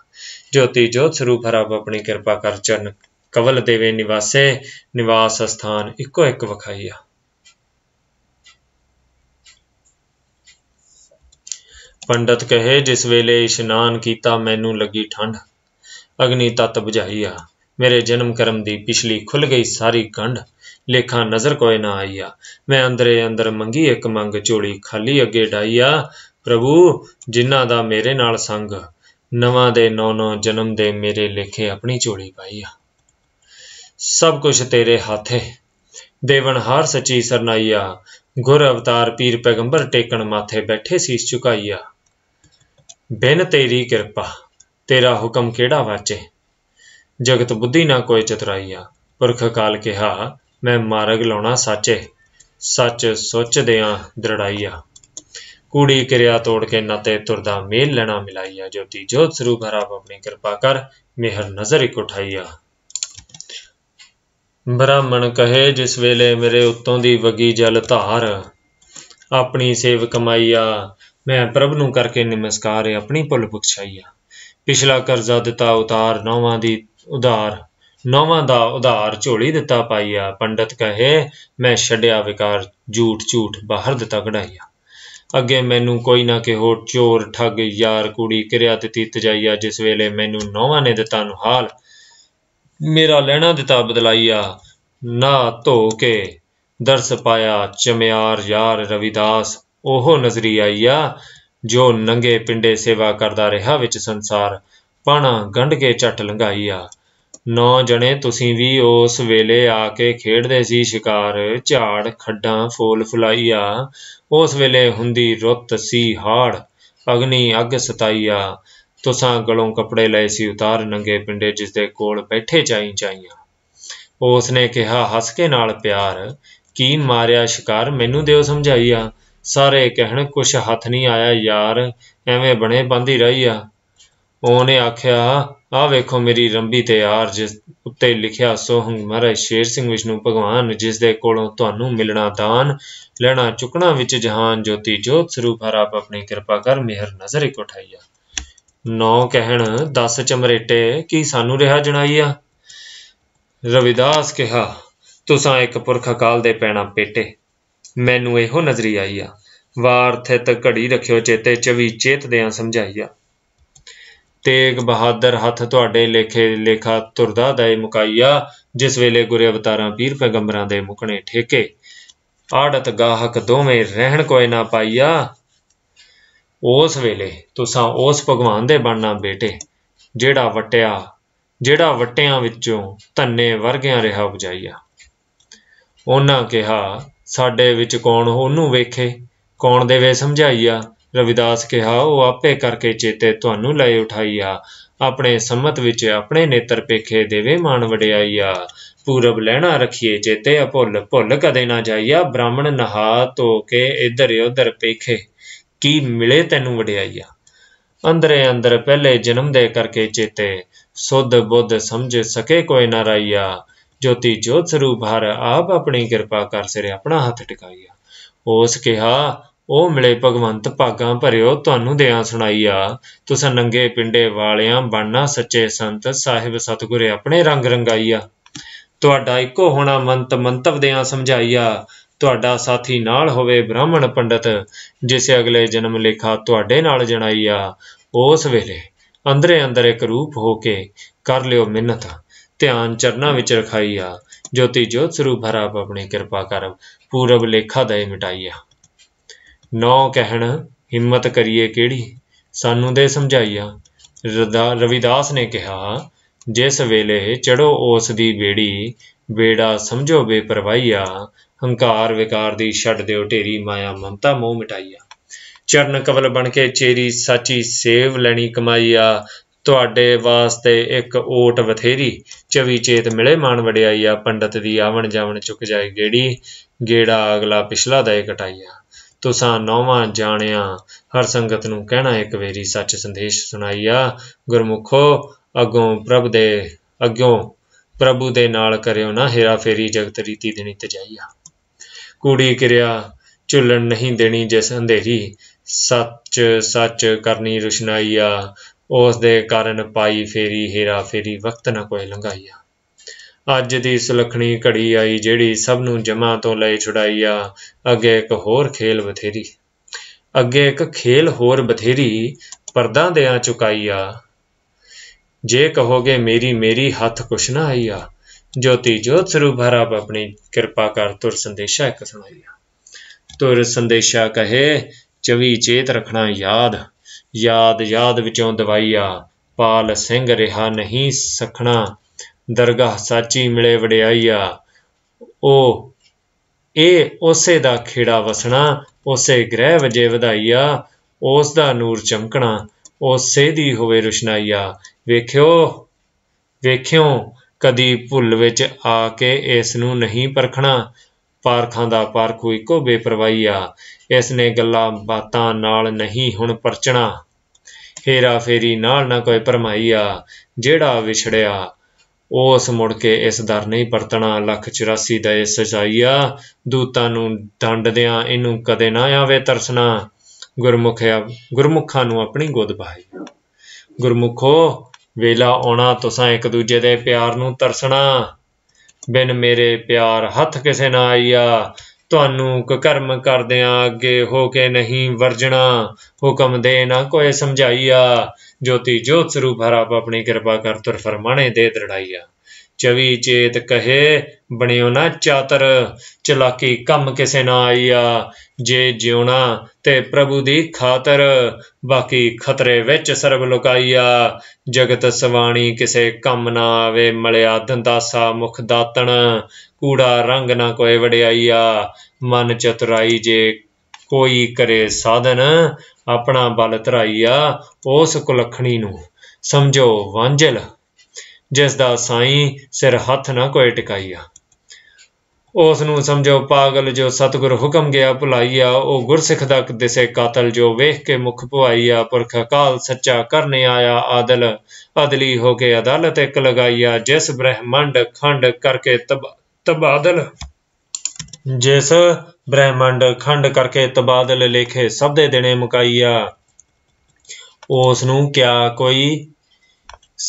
ਜੋਤੀ ਜੋਤ ਸਰੂਪ ਰੱਬ ਆਪਣੀ ਕਿਰਪਾ ਕਰ ਚਰਨ ਕਵਲ ਦੇਵੇ ਨਿਵਾਸੇ ਨਿਵਾਸ ਸਥਾਨ ਇੱਕੋ ਇੱਕ ਵਖਾਈਆ ਪੰਡਤ ਕਹੇ ਜਿਸ ਵੇਲੇ ਇਸ਼ਨਾਨ ਕੀਤਾ ਮੈਨੂੰ ਲੱਗੀ ਠੰਡ ਅਗਨੀ ਤਤ ਬੁਝਾਈਆ ਮੇਰੇ ਜਨਮ ਕਰਮ ਦੀ ਪਿਛਲੀ ਖੁੱਲ ਗਈ ਸਾਰੀ ਗੰਢ ਲੇਖਾਂ ਨਜ਼ਰ ਕੋਈ ਨਾ ਆਈਆ ਮੈਂ ਅੰਦਰੇ ਅੰਦਰ ਮੰਗੀ ਇੱਕ ਮੰਗ ਝੋਲੀ ਖਾਲੀ ਅੱਗੇ ਡਾਈਆ ਪ੍ਰਭੂ ਜਿਨ੍ਹਾਂ ਦਾ ਮੇਰੇ ਨਾਲ ਸੰਗ ਨਵਾਂ ਦੇ ਨੌ ਨੌ ਜਨਮ ਦੇ ਮੇਰੇ ਲੇਖੇ ਆਪਣੀ ਝੋਲੀ ਪਾਈਆ ਸਭ ਕੁਝ ਤੇਰੇ ਹੱਥੇ ਦੇਵਨ ਹਰ ਸੱਚੀ ਸਰਨਾਈਆ ਗੁਰ ਅਵਤਾਰ ਪੀਰ ਪੈਗੰਬਰ ਟੇਕਣ ਮਾਥੇ ਬੈਠੇ ਸੀਸ ਝੁਕਾਈਆ ਬਿਨ ਤੇਰੀ ਕਿਰਪਾ ਤੇਰਾ ਹੁਕਮ ਕਿਹੜਾ ਵਾਚੇ ਜਗਤ ਬੁੱਧੀ ਨਾ ਕੋਈ ਚਤਰਾਈਆ ਪੁਰਖ ਕਾਲ ਕਿਹਾ ਮੈਂ ਮਾਰਗ ਲਾਉਣਾ ਸੱਚੇ ਸੱਚ ਸੋਚਦਿਆਂ ਦਰੜਾਈਆ ਕੂੜੀ ਕਿਰਿਆ ਤੋੜ ਕੇ ਨਾਤੇ ਤੁਰਦਾ ਮੇਲ ਲੈਣਾ ਮਿਲਾਈਆ ਜੋਤੀ ਜੋਤ ਸਰੂਪ ਹਰਾਬ ਆਪਣੀ ਕਿਰਪਾ ਕਰ ਮਿਹਰ ਨਜ਼ਰ ਇਕ ਉਠਾਈਆ ਬ੍ਰਾਹਮਣ ਕਹੇ ਜਿਸ ਵੇਲੇ ਮੇਰੇ ਉੱਤੋਂ ਦੀ ਵਗੀ ਜਲ ਧਾਰ ਆਪਣੀ ਸੇਵ ਕਮਾਈਆ ਮੈਂ ਪ੍ਰਭ ਨੂੰ ਕਰਕੇ ਨਮਸਕਾਰ ਆਪਣੀ ਭੁੱਲ ਬਖਸ਼ਾਈਆ ਪਿਛਲਾ ਕਰਜ਼ਾ ਦਿੱਤਾ ਉਤਾਰ ਨੌਵਾਂ ਦੀ ਉਧਾਰ ਨੌਵਾਂ ਦਾ ਉਧਾਰ ਝੋਲੀ ਦਿੱਤਾ ਪਾਈਆ ਪੰਡਤ ਕਹੇ ਮੈਂ ਛੱਡਿਆ ਵਿਕਾਰ ਝੂਠ ਝੂਠ ਬਾਹਰ ਦਿੱਤਾ ਕਢਾਈਆ ਅੱਗੇ ਮੈਨੂੰ ਕੋਈ ਨਾ ਕਿਹੋ ਚੋਰ ਠੱਗ ਯਾਰ ਕੁੜੀ ਕਿਰਿਆ ਦਿੱਤੀ ਤਜਾਈਆ ਜਿਸ ਵੇਲੇ ਮੈਨੂੰ ਨੌਵਾਂ ਨੇ ਦਿੱਤਾ ਨੂੰ ਹਾਲ ਮੇਰਾ ਲੈਣਾ ਦਿੱਤਾ ਬਦਲਾਈਆ ਨਾ ਧੋ ਕੇ ਦਰਸ ਪਾਇਆ ਚਮਿਆਰ ਯਾਰ ਰਵਿਦਾਸ ਉਹ ਨਜ਼ਰੀ ਆਈਆ ਜੋ ਨੰਗੇ ਪਿੰਡੇ ਸੇਵਾ ਕਰਦਾ ਰਿਹਾ ਵਿੱਚ ਸੰਸਾਰ ਪਾਣਾ ਗੰਢ ਕੇ ਛੱਟ ਲੰਘਾਈਆ ਨੌ ਜਣੇ ਤੁਸੀਂ ਵੀ ਉਸ ਵੇਲੇ ਆ ਕੇ ਖੇਡਦੇ ਸੀ ਸ਼ਿਕਾਰ ਝਾੜ ਖੱਡਾਂ ਫੋਲ ਫੁਲਾਈਆ ਉਸ ਵੇਲੇ ਹੁੰਦੀ ਰੁੱਤ ਸੀ ਹਾੜ ਅਗਨੀ ਅੱਗ ਸਤਾਈਆ ਤੁਸਾਂ ਗਲੋਂ ਕੱਪੜੇ ਲਏ ਸੀ ਉਤਾਰ ਨੰਗੇ ਪਿੰਡੇ ਜਿਸ ਦੇ ਕੋਲ ਬੈਠੇ ਚਾਈ ਚਾਈਆ ਉਸ ਨੇ ਕਿਹਾ ਹੱਸ ਕੇ ਨਾਲ ਪਿਆਰ ਕੀ ਮਾਰਿਆ ਸ਼ਿਕਾਰ ਮੈਨੂੰ ਦਿਓ ਸਮਝਾਈਆ ਸਾਰੇ ਕਹਿਣ ਕੁਛ ਹੱਥ ਨਹੀਂ ਆਇਆ ਯਾਰ ਐਵੇਂ ਬਣੇ ਬੰਦੀ ਰਹੀ ਆ ਉਹਨੇ ਆਖਿਆ ਆ ਵੇਖੋ ਮੇਰੀ ਰੰਬੀ ਤੇ ਯਾਰ ਜਿਸ ਉੱਤੇ ਲਿਖਿਆ ਸੋਹੰਗ ਮਹਾਰਾਜ ਸ਼ੇਰ ਸਿੰਘ ਵਿਸ਼ਨੂੰ ਭਗਵਾਨ ਜਿਸ ਦੇ ਕੋਲੋਂ ਤੁਹਾਨੂੰ ਮਿਲਣਾ ਦਾਨ ਲੈਣਾ ਚੁਕਣਾ ਵਿੱਚ ਜਹਾਨ ਜੋਤੀ ਜੋਤ ਸਰੂਪ ਹਰ ਆਪ ਆਪਣੀ ਕਿਰਪਾ ਕਰ ਮਿਹਰ ਨਜ਼ਰ ਇਕ ਉਠਾਈਆ ਨੌ ਕਹਿਣ 10 ਚਮਰੇਟੇ ਕੀ ਸਾਨੂੰ ਰਿਹਾ ਜਣਾਈਆ ਰਵਿਦਾਸ ਕਿਹਾ ਤੁਸਾਂ ਇੱਕ ਪੁਰਖ ਅਕਾਲ ਦੇ ਪੈਣਾ ਪੇਟੇ ਮੈਨੂੰ ਇਹੋ ਨਜ਼ਰੀ ਆਈ ਆ ਘੜੀ ਰੱਖਿਓ ਚੇਤੇ ਚਵੀ ਚੇਤ ਦੇਆਂ ਸਮਝਾਈਆ ਤੇਗ ਬਹਾਦਰ ਹੱਥ ਤੁਹਾਡੇ ਲੇਖੇ ਲੇਖਾ ਤੁਰਦਾ ਦਏ ਮੁਕਾਈਆ ਜਿਸ ਵੇਲੇ ਗੁਰੇ ਅਵਤਾਰਾਂ ਪੀਰ ਪੈਗੰਬਰਾਂ ਦੇ ਮੁਕਣੇ ਠੇਕੇ ਆੜਤ ਗਾਹਕ ਦੋਵੇਂ ਰਹਿਣ ਕੋਈ ਨਾ ਪਾਈਆ ਉਸ ਵੇਲੇ ਤੁਸੀਂ ਉਸ ਭਗਵਾਨ ਦੇ ਬਣਨਾ ਬੇਟੇ ਜਿਹੜਾ ਵਟਿਆ ਜਿਹੜਾ ਵਟਿਆਂ ਵਿੱਚੋਂ ਧੰਨੇ ਵਰਗਿਆਂ ਰਿਹਾ ਉਜਾਈਆ ਉਹਨਾਂ ਕਿਹਾ ਸਾਡੇ ਵਿੱਚ ਕੌਣ ਉਹਨੂੰ ਵੇਖੇ ਕੌਣ ਦੇਵੇ ਸਮਝਾਈਆ ਰਵਿਦਾਸ ਕਿਹਾ ਉਹ ਆਪੇ ਕਰਕੇ ਚੇਤੇ ਤੁਹਾਨੂੰ ਲੈ ਉਠਾਈਆ ਆਪਣੇ ਸੰਮਤ ਵਿੱਚ ਆਪਣੇ ਨੇਤਰ ਪੇਖੇ ਦੇਵੇ ਮਾਨ ਵਡਿਆਈਆ ਪੂਰਬ ਲੈਣਾ ਰਖੀਏ ਚੇਤੇ ਅਭੁੱਲ ਭੁੱਲ ਕਦੇ ਨਾ ਜਾਈਆ ਬ੍ਰਾਹਮਣ ਨਹਾ ਧੋ ਕੇ ਇਧਰ ਉਧਰ ਪੇਖੇ ਕੀ ਮਿਲੇ ਤੈਨੂੰ ਵਡਿਆਈਆ ਅੰਦਰੇ ਅੰਦਰ ਪਹਿਲੇ ਜਨਮ ਦੇ ਕਰਕੇ ਚੇਤੇ ਸੁਧ ਬੁੱਧ ਸਮਝ ਸਕੇ ਕੋਈ ਨਾ ਰਾਈਆ ਜੋਤੀ ਜੋਤ ਸਰੂਪ ਹਰ ਆਪ ਆਪਣੀ ਕਿਰਪਾ ਕਰ ਸਿਰੇ ਆਪਣਾ ਹੱਥ ਟਿਕਾਈਆ ਉਸ ਕਿਹਾ ਉਹ ਮਿਲੇ ਭਗਵੰਤ ਭਾਗਾ ਭਰਿਓ ਤੁਹਾਨੂੰ ਦਿਆਂ ਸੁਣਾਈ ਆ ਤੁਸਾਂ ਨੰਗੇ ਪਿੰਡੇ ਵਾਲਿਆਂ ਬਣਨਾ ਸੱਚੇ ਸੰਤ ਸਾਹਿਬ ਸਤਿਗੁਰੇ ਆਪਣੇ ਰੰਗ ਰੰਗਾਈਆ ਤੁਹਾਡਾ ਇੱਕੋ ਹੋਣਾ ਮੰਤ ਮੰਤਵ ਦਿਆਂ ਸਮਝਾਈਆ ਤੁਹਾਡਾ ਸਾਥੀ ਨਾਲ ਹੋਵੇ ਬ੍ਰਾਹਮਣ ਪੰਡਤ ਜਿਸ ਅਗਲੇ ਜਨਮ ਲੇਖਾ ਤੁਹਾਡੇ ਨਾਲ ਜਣਾਈ ਆ ਉਸ ਵੇਲੇ ਅੰਦਰੇ ਅੰਦਰ ਇੱਕ ਰੂਪ ਹੋ ਕੇ ਕਰ ਲਿਓ ਮਿੰਨਤ ਧਿਆਨ ਚਰਨਾ ਵਿੱਚ ਰਖਾਈ ਆ ਜੋਤੀ ਜੋਤ ਸਰੂਪ ਹਰਾਪ ਆਪਣੀ ਕਿਰਪਾ ਕਰ ਪੂਰਬ ਲੇਖਾ ਦਏ ਮਿਟਾਈਆ ਨੌ ਕਹਿਣ ਹਿੰਮਤ ਕਰੀਏ ਕਿਹੜੀ ਸਾਨੂੰ ਦੇ ਸਮਝਾਈਆ ਰਵਿਦਾਸ ਨੇ ਕਿਹਾ ਜਿਸ ਵੇਲੇ ਚੜੋ ਉਸ ਦੀ ਬੇੜੀ ਬੇੜਾ ਸਮਝੋ ਬੇਪਰਵਾਹੀਆ ਹੰਕਾਰ ਵਿਕਾਰ ਦੀ ਛੱਡ ਦਿਓ ਢੇਰੀ ਮਾਇਆ ਮਮਤਾ ਮੋਹ ਮਿਟਾਈਆ ਚਰਨ ਕਵਲ ਬਣ ਕੇ ਚੇਰੀ ਸਾਚੀ ਸੇਵ ਲੈਣੀ ਕਮਾਈਆ ਤੁਹਾਡੇ ਵਾਸਤੇ ਇੱਕ ਓਟ ਬਥੇਰੀ ਚਵੀ ਚੇਤ ਮਿਲੇ ਮਾਨ ਵਡਿਆਈਆ ਪੰਡਤ ਦੀ ਆਵਣ ਜਾਵਣ ਚੁੱਕ ਜਾਏ ਗੇੜੀ ਗੇੜਾ ਅਗਲਾ ਪਿਛਲਾ ਦਾਇ ਕਟਾਈਆ ਤੁਸਾਂ ਨੌਵਾਂ ਜਾਣਿਆ ਹਰ ਸੰਗਤ ਨੂੰ ਕਹਿਣਾ ਇੱਕ ਵੇਰੀ ਸੱਚ ਸੰਦੇਸ਼ ਸੁਣਾਈਆ ਗੁਰਮੁਖੋ ਅਗੋਂ ਪ੍ਰਭ ਦੇ ਅਗੋਂ ਪ੍ਰਭੂ ਦੇ ਨਾਲ ਕਰਿਓ ਨਾ ਹੇਰਾ ਫੇਰੀ ਜਗਤ ਰੀਤੀ ਦੇਣੀ ਤਜਾਈਆ ਕੂੜੀ ਕਿਰਿਆ ਝੁੱਲਣ ਨਹੀਂ ਦੇਣੀ ਜਿਸ ਅੰਧੇਰੀ ਸੱਚ ਸੱਚ ਕਰਨੀ ਰੁਸ਼ਨਾਈਆ ਉਸ ਦੇ ਕਾਰਨ ਪਾਈ ਫੇਰੀ ਹੇਰਾ ਫੇਰੀ ਵਕਤ ਨਾ ਕੋਈ ਲੰਘਾਈਆ ਅੱਜ ਦੀ ਸੁਲਖਣੀ ਘੜੀ ਆਈ ਜਿਹੜੀ ਸਭ ਨੂੰ ਜਮਾਂ ਤੋਂ ਲੈ ਛੁਡਾਈਆ ਅੱਗੇ ਇੱਕ ਹੋਰ ਖੇਲ ਬਥੇਰੀ ਅੱਗੇ ਇੱਕ ਖੇਲ ਹੋਰ ਬਥੇਰੀ ਪਰਦਾਂ ਦਿਆਂ ਚੁਕਾਈਆ ਜੇ ਕਹੋਗੇ ਮੇਰੀ ਮੇਰੀ ਹੱਥ ਕੁਛ ਨਾ ਆਈਆ ਜੋਤੀ ਜੋਤ ਸਰੂਪ ਹਰ ਆਪ ਆਪਣੀ ਕਿਰਪਾ ਕਰ ਤੁਰ ਸੰਦੇਸ਼ਾ ਇੱਕ ਸੁਣਾਈਆ ਤੁਰ ਸੰਦੇਸ਼ਾ ਕਹੇ ਚਵੀ ਚੇਤ ਰੱਖਣਾ ਯਾਦ ਯਾਦ ਯਾਦ ਵਿੱਚੋਂ ਦਵਾਈਆ ਪਾਲ ਸਿੰਘ ਰਿਹਾ ਨਹੀਂ ਸਖਣਾ ਦਰਗਾਹ ਸਾਚੀ ਮਿਲੇ ਵਡਿਆਈਆ ਉਹ ਇਹ ਉਸੇ ਦਾ ਖੇੜਾ ਵਸਣਾ ਉਸੇ ਗ੍ਰਹਿ ਵਜੇ ਵਧਾਈਆ ਉਸ ਦਾ ਨੂਰ ਚਮਕਣਾ ਉਸੇ ਦੀ ਹੋਵੇ ਰੁਸ਼ਨਾਈਆ ਵੇਖਿਓ ਵੇਖਿਓ ਕਦੀ ਭੁੱਲ ਵਿੱਚ ਆ ਕੇ ਇਸ ਨੂੰ ਨਹੀਂ ਪਰਖਣਾ ਪਾਰਖਾਂ ਦਾ ਪਾਰਖੂ ਇੱਕੋ ਬੇਪਰਵਾਹੀਆ ਇਸ ਨੇ ਗੱਲਾਂ ਬਾਤਾਂ ਨਾਲ ਨਹੀਂ ਹੁਣ ਪਰਚਣਾ ਹੇਰਾ ਫੇਰੀ ਨਾਲ ਨਾ ਕੋਈ ਪਰਮਾਈਆ ਜਿਹੜਾ ਵਿਛੜਿਆ ਉਹ ਉਸ ਮੁੜ ਕੇ ਇਸ ਦਰ ਨਹੀਂ ਪਰਤਣਾ ਲੱਖ 84 ਦਏ ਸਜਾਈਆ ਦੂਤਾਂ ਨੂੰ ਡੰਡਦਿਆਂ ਇਹਨੂੰ ਕਦੇ ਨਾ ਆਵੇ ਤਰਸਣਾ ਗੁਰਮੁਖਿਆ ਗੁਰਮੁਖਾਂ ਨੂੰ ਆਪਣੀ ਗੋਦ ਪਾਈ ਗੁਰਮੁਖੋ ਵੇਲਾ ਆਉਣਾ ਤੁਸਾਂ ਇੱਕ ਦੂਜੇ ਦੇ ਪਿਆਰ ਨੂੰ ਤਰਸਣਾ ਬਿਨ ਮੇਰੇ ਪਿਆਰ ਹੱਥ ਕਿਸੇ ਨਾ ਆਈਆ ਤੁਹਾਨੂੰ ਕਰਮ ਕਰਦਿਆਂ ਅੱਗੇ ਹੋ ਕੇ ਨਹੀਂ ਵਰਜਣਾ ਹੁਕਮ ਦੇ ਨਾ ਕੋਈ ਸਮਝਾਈਆ ਜੋਤੀ ਜੋਤ ਸਰੂਪ ਹਰ ਆਪ ਆਪਣੀ ਕਿਰਪਾ ਕਰ ਤੁਰ ਫਰਮਾਣੇ ਦੇ ਦਰੜਾਈਆ ਚਵੀ ਚੇਤ ਕਹੇ ਬਣਿਓ ਨਾ ਚਾਤਰ ਚਲਾਕੀ ਕੰਮ ਕਿਸੇ ਨਾ ਆਈਆ ਜੇ ਜਿਉਣਾ ਤੇ ਪ੍ਰਭੂ ਦੀ ਖਾਤਰ ਬਾਕੀ ਖਤਰੇ ਵਿੱਚ ਸਰਬ ਲੁਕਾਈਆ ਜਗਤ ਸਵਾਣੀ ਕਿਸੇ ਕੰਮ ਨਾ ਆਵੇ ਮਲਿਆ ਦੰਦਾਸਾ ਮੁਖ ਦਾਤਣ ਕੂੜਾ ਰੰਗ ਨਾ ਕੋਈ ਵੜਿਆਈਆ ਮਨ ਚਤੁਰਾਈ ਜੇ ਕੋਈ ਕਰੇ ਸਾਧਨ ਆਪਣਾ ਬਲ ਧਰਾਈਆ ਉਸ ਕੁਲਖਣੀ ਨੂੰ ਸਮਝੋ ਵਾਂਝਲ ਜਿਸ ਦਾ ਸਾਈਂ ਸਿਰ ਹੱਥ ਨਾ ਕੋਈ ਟਿਕਾਈਆ ਉਸ ਨੂੰ ਸਮਝੋ ਪਾਗਲ ਜੋ ਸਤਗੁਰ ਹੁਕਮ ਗਿਆ ਭੁਲਾਈਆ ਉਹ ਗੁਰਸਿੱਖ ਦਾ ਕਿਸੇ ਕਾਤਲ ਜੋ ਵੇਖ ਕੇ ਮੁਖ ਭਵਾਈਆ ਪੁਰਖ ਕਾਲ ਸੱਚਾ ਕਰਨੇ ਆਇਆ ਆਦਲ ਅਦਲੀ ਹੋ ਕੇ ਅਦਾਲਤ ਇੱਕ ਲਗਾਈਆ ਜਿਸ ਬ੍ਰਹਿਮੰਡ ਖੰਡ ਕਰਕੇ ਤਬਾਦਲ ਜਿਸ ਬ੍ਰਹਿਮੰਡ ਖੰਡ ਕਰਕੇ ਤਬਾਦਲ ਲੇਖੇ ਸਭ ਦੇ ਦਿਨੇ ਮੁਕਾਈਆ ਉਸ ਨੂੰ ਕਿਆ ਕੋਈ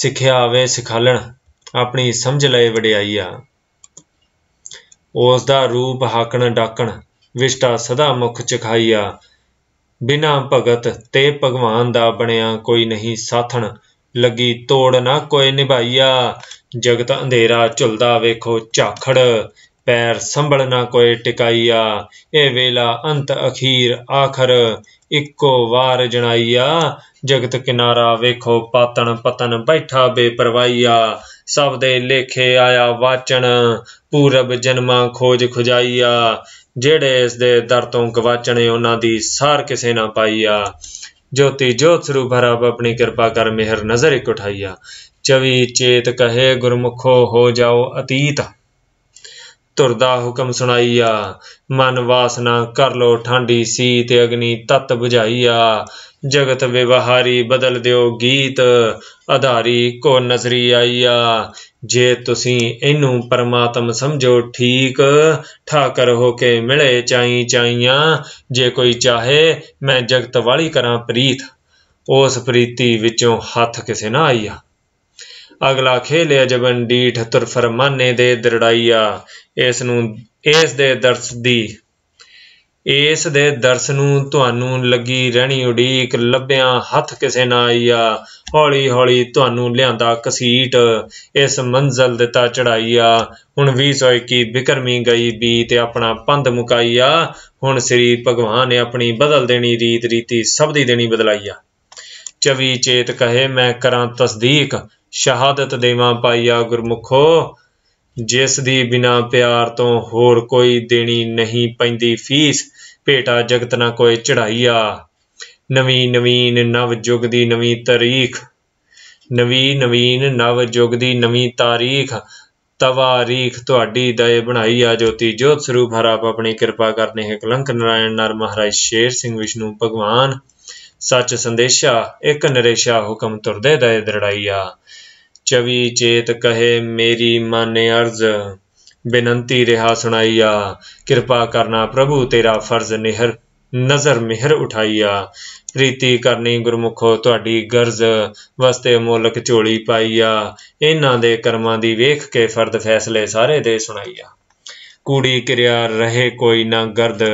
ਸਿੱਖਿਆ ਆਵੇ ਸਿਖਾਲਣ ਆਪਣੀ ਸਮਝ ਲਏ ਵਡਿਆਈਆ ਉਸ ਦਾ ਰੂਪ ਹਾਕਣ ਡਾਕਣ ਵਿਸ਼ਟਾ ਸਦਾ ਮੁਖ ਚਖਾਈਆ ਬਿਨਾ ਭਗਤ ਤੇ ਭਗਵਾਨ ਦਾ ਬਣਿਆ ਕੋਈ ਨਹੀਂ ਸਾਥਣ ਲੱਗੀ ਤੋੜ ਨਾ ਕੋਈ ਨਿਭਾਈਆ ਜਗਤ ਅੰਧੇਰਾ ਝੁਲਦਾ ਵੇਖੋ ਝਾਖੜ ਪੈਰ ਸੰਭਲ ਨਾ ਕੋਈ ਟਿਕਾਈਆ ਇਹ ਵੇਲਾ ਅੰਤ ਅਖੀਰ ਆਖਰ ਇੱਕੋ ਵਾਰ ਜਣਾਈਆ ਜਗਤ ਕਿਨਾਰਾ ਵੇਖੋ ਪਾਤਣ ਪਤਨ ਬੈਠਾ ਬੇਪਰਵਾਈਆ ਸਭ ਦੇ ਲੇਖੇ ਆਇਆ ਵਾਚਣ ਪੂਰਬ ਜਨਮਾਂ ਖੋਜ ਖੁਜਾਈਆ ਜਿਹੜੇ ਇਸ ਦੇ ਦਰ ਤੋਂ ਗਵਾਚਣੇ ਉਹਨਾਂ ਦੀ ਸਾਰ ਕਿਸੇ ਨਾ ਪਾਈਆ ਜੋਤੀ ਜੋਤ ਸਰੂ ਹਰਾਬ ਆਪਣੀ ਕਿਰਪਾ ਕਰ ਮਿਹਰ ਨਜ਼ਰ ਇਕ ਉਠਾਈਆ ਚਵੀ ਚੇਤ ਕਹੇ ਗੁਰਮੁਖੋ ਹੋ ਜਾਓ ਅਤੀਤ ਤੁਰਦਾ ਹੁਕਮ ਸੁਣਾਈਆ ਮਨ ਵਾਸਨਾ ਕਰ ਲੋ ਠਾਂਡੀ ਸੀ ਤੇ ਅਗਨੀ ਤਤ ਆ ਜਗਤ ਵਿਵਹਾਰੀ ਬਦਲ ਦਿਓ ਗੀਤ ਆਧਾਰੀ ਕੋ ਨਜ਼ਰੀ ਆਈਆ ਜੇ ਤੁਸੀਂ ਇਹਨੂੰ ਪਰਮਾਤਮ ਸਮਝੋ ਠੀਕ ਠਾਕਰ ਹੋ ਕੇ ਮਿਲੇ ਚਾਈ ਚਾਈਆਂ ਜੇ ਕੋਈ ਚਾਹੇ ਮੈਂ ਜਗਤ ਵਾਲੀ ਕਰਾਂ ਪ੍ਰੀਤ ਉਸ ਪ੍ਰੀਤੀ ਵਿੱਚੋਂ ਹੱਥ ਕਿਸੇ ਨਾ ਆਈਆ ਅਗਲਾ ਖੇਲੇ ਜਬਨ ਡੀਠ ਤੁਰ ਫਰਮਾਨੇ ਦੇ ਦਰੜਾਈਆ ਇਸ ਨੂੰ ਇਸ ਦੇ ਦਰਸ ਦੀ ਇਸ ਦੇ ਦਰਸ ਨੂੰ ਤੁਹਾਨੂੰ ਲੱਗੀ ਰਹਿਣੀ ਉਡੀਕ ਲੱਭਿਆ ਹੱਥ ਕਿਸੇ ਨਾ ਆਈਆ ਹੌਲੀ ਹੌਲੀ ਤੁਹਾਨੂੰ ਲਿਆਂਦਾ ਕਸੀਟ ਇਸ ਮੰਜ਼ਲ ਦਿੱਤਾ ਚੜਾਈਆ ਹੁਣ 2021 ਬਿਕਰਮੀ ਗਈ ਵੀ ਤੇ ਆਪਣਾ ਪੰਧ ਮੁਕਾਈਆ ਹੁਣ ਸ੍ਰੀ ਭਗਵਾਨ ਨੇ ਆਪਣੀ ਬਦਲ ਦੇਣੀ ਰੀਤ ਰੀਤੀ ਸਭ ਦੀ ਦੇਣੀ ਬਦਲਾਈਆ ਚਵੀ ਚੇਤ ਕਹੇ ਮੈਂ ਕਰਾਂ ਤਸਦੀਕ ਸ਼ਹਾਦਤ ਦੇਵਾਂ ਪਾਈਆ ਗੁਰਮੁਖੋ ਜਿਸ ਦੀ ਬਿਨਾ ਪਿਆਰ ਤੋਂ ਹੋਰ ਕੋਈ ਦੇਣੀ ਨਹੀਂ ਪੈਂਦੀ ਫੀਸ ਭੇਟਾ ਜਗਤ ਨਾ ਕੋਈ ਚੜਾਈਆ ਨਵੀਂ ਨਵੀਨ ਨਵ ਜੁਗ ਦੀ ਨਵੀਂ ਤਾਰੀਖ ਨਵੀਂ ਨਵੀਨ ਨਵ ਜੁਗ ਦੀ ਨਵੀਂ ਤਾਰੀਖ ਤਵਾਰੀਖ ਤੁਹਾਡੀ ਦਇ ਬਣਾਈ ਆ ਜੋਤੀ ਜੋਤ ਸਰੂਪ ਹਰ ਆਪ ਆਪਣੀ ਕਿਰਪਾ ਕਰਨੇ ਹੈ ਕਲੰਕ ਨਾਰਾਇਣ ਨਰ ਮਹਾਰਾਜ ਸ਼ੇਰ ਸਿੰਘ ਵਿਸ਼ਨੂੰ ਭਗਵਾਨ ਸੱਚ ਸੰਦੇਸ਼ਾ ਇੱਕ ਨਰੇਸ਼ਾ ਹੁਕਮ ਤੁਰਦੇ ਦਏ ਦਰੜਾਈਆ ਚਵੀ ਚੇਤ ਕਹੇ ਮੇਰੀ ਮਾਨੇ ਅਰਜ਼ ਬੇਨੰਤੀ ਰਿਹਾ ਸੁਣਾਈਆ ਕਿਰਪਾ ਕਰਨਾ ਪ੍ਰਭੂ ਤੇਰਾ ਫਰਜ਼ ਨਿਹਰ ਨਜ਼ਰ ਮਿਹਰ ਉਠਾਈਆ ਪ੍ਰੀਤੀ ਕਰਨੀ ਗੁਰਮੁਖੋ ਤੁਹਾਡੀ ਗਰਜ਼ ਵਸਤੇ ਮੁਲਕ ਝੋਲੀ ਪਾਈਆ ਇਹਨਾਂ ਦੇ ਕਰਮਾਂ ਦੀ ਵੇਖ ਕੇ ਫਰਦ ਫੈਸਲੇ ਸਾਰੇ ਦੇ ਸੁਣਾਈਆ ਕੂੜੀ ਕਿਰਿਆ ਰਹੇ ਕੋਈ ਨਾ ਗਰਦ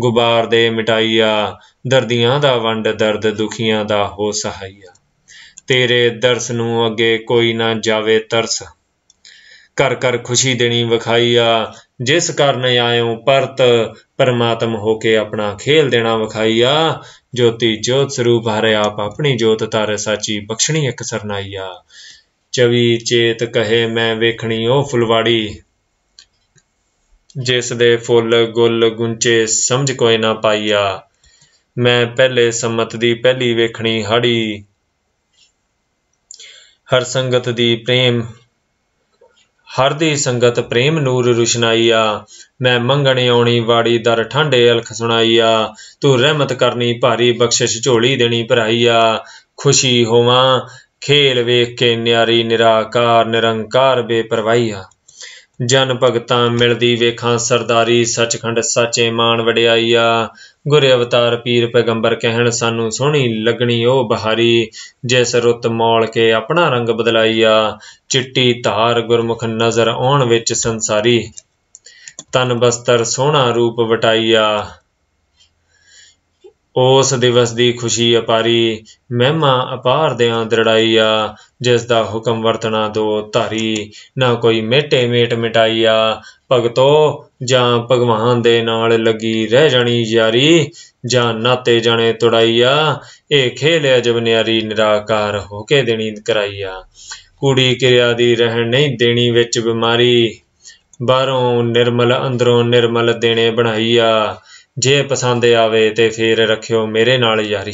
ਗੁਬਾਰ ਦੇ ਮਿਟਾਈਆ ਦਰਦੀਆਂ ਦਾ ਵੰਡ ਦਰਦ ਦੁਖੀਆਂ ਦਾ ਹੋ ਸਹਾਈਆ ਤੇਰੇ ਦਰਸ ਨੂੰ ਅੱਗੇ ਕੋਈ ਨਾ ਜਾਵੇ ਤਰਸ ਕਰ ਕਰ ਖੁਸ਼ੀ ਦੇਣੀ ਵਿਖਾਈਆ ਜਿਸ ਕਰਨ ਆਇਓ ਪਰਤ ਪਰਮਾਤਮ ਹੋ ਕੇ ਆਪਣਾ ਖੇਲ ਦੇਣਾ ਵਿਖਾਈਆ ਜੋਤੀ ਜੋਤ ਸਰੂਪ ਹਰੇ ਆਪ ਆਪਣੀ ਜੋਤ ਤਾਰੇ ਸਾਚੀ ਬਖਸ਼ਣੀ ਇੱਕ ਸਰਨਾਈਆ ਚਵੀ ਚੇਤ ਕਹੇ ਮੈਂ ਵੇਖਣੀ ਉਹ ਫੁਲਵਾੜੀ ਜਿਸ ਦੇ ਫੁੱਲ ਗੁੱਲ ਗੁੰਚੇ ਸਮਝ ਕੋਈ ਨਾ ਪਾਈਆ ਮੈਂ ਪਹਿਲੇ ਸੰਮਤ ਦੀ ਪਹਿਲੀ ਵੇਖਣੀ ਹੜੀ ਹਰ ਸੰਗਤ ਦੀ ਪ੍ਰੇਮ ਹਰ ਦੀ ਸੰਗਤ ਪ੍ਰੇਮ ਨੂਰ ਰੁਸ਼ਨਾਈਆ ਮੈਂ ਮੰਗਣ ਆਉਣੀ ਵਾੜੀ ਦਰ ਠੰਡੇ ਅਲਖ ਸੁਣਾਈਆ ਤੂੰ ਰਹਿਮਤ ਕਰਨੀ ਭਾਰੀ ਬਖਸ਼ਿਸ਼ ਝੋਲੀ ਦੇਣੀ ਭਰਾਈਆ ਖੁਸ਼ੀ ਹੋਵਾਂ ਖੇਲ ਵੇਖ ਕੇ ਨਿਆਰੀ ਨਿਰਾਕਾਰ ਨਿਰੰਕਾਰ ਬੇਪਰਵਾਹੀਆ ਜਨ ਭਗਤਾਂ ਮਿਲਦੀ ਵੇਖਾਂ ਸਰਦਾਰੀ ਸੱਚਖੰਡ ਸਾਚੇ ਮਾਨ ਵਡਿਆਈਆ ਗੁਰ ਅਵਤਾਰ ਪੀਰ ਪੈਗੰਬਰ ਕਹਿਣ ਸਾਨੂੰ ਸੋਹਣੀ ਲੱਗਣੀ ਉਹ ਬਹਾਰੀ ਜਿਸ ਰੁੱਤ ਮੌਲ ਕੇ ਆਪਣਾ ਰੰਗ ਬਦਲਾਈਆ ਚਿੱਟੀ ਧਾਰ ਗੁਰਮੁਖ ਨਜ਼ਰ ਆਉਣ ਵਿੱਚ ਸੰਸਾਰੀ ਤਨ ਬਸਤਰ ਸੋਹਣਾ ਰੂਪ ਵਟਾਈਆ ਉਸ ਦਿਵਸ ਦੀ ਖੁਸ਼ੀ ਅਪਾਰੀ ਮਹਿਮਾ ਅਪਾਰ ਦੇ ਆਂ ਦਰੜਾਈਆ ਜਿਸ ਦਾ ਹੁਕਮ ਵਰਤਣਾ ਦੋ ਧਾਰੀ ਨਾ ਕੋਈ ਮੇਟੇ ਮੇਟ ਮਿਟਾਈਆ ਭਗਤੋ ਜਾਂ ਭਗਵਾਨ ਦੇ ਨਾਲ ਲੱਗੀ ਰਹਿ ਜਾਣੀ ਯਾਰੀ ਜਾਂ ਨਾਤੇ ਜਾਣੇ ਤੁੜਾਈਆ ਇਹ ਖੇਲ ਜਬ ਨਿਆਰੀ ਨਿਰਾਕਾਰ ਹੋ ਕੇ ਦੇਣੀ ਕਰਾਈਆ ਕੁੜੀ ਕਿਰਿਆ ਦੀ ਰਹਿਣ ਨਹੀਂ ਦੇਣੀ ਵਿੱਚ ਬਿਮਾਰੀ ਬਾਹਰੋਂ ਨਿਰਮਲ ਅੰਦਰੋਂ ਨਿਰਮਲ ਦੇਣੇ ਬਣਾਈਆ ਜੇ ਪਸੰਦ ਆਵੇ ਤੇ ਫੇਰ ਰੱਖਿਓ ਮੇਰੇ ਨਾਲ ਯਾਰੀ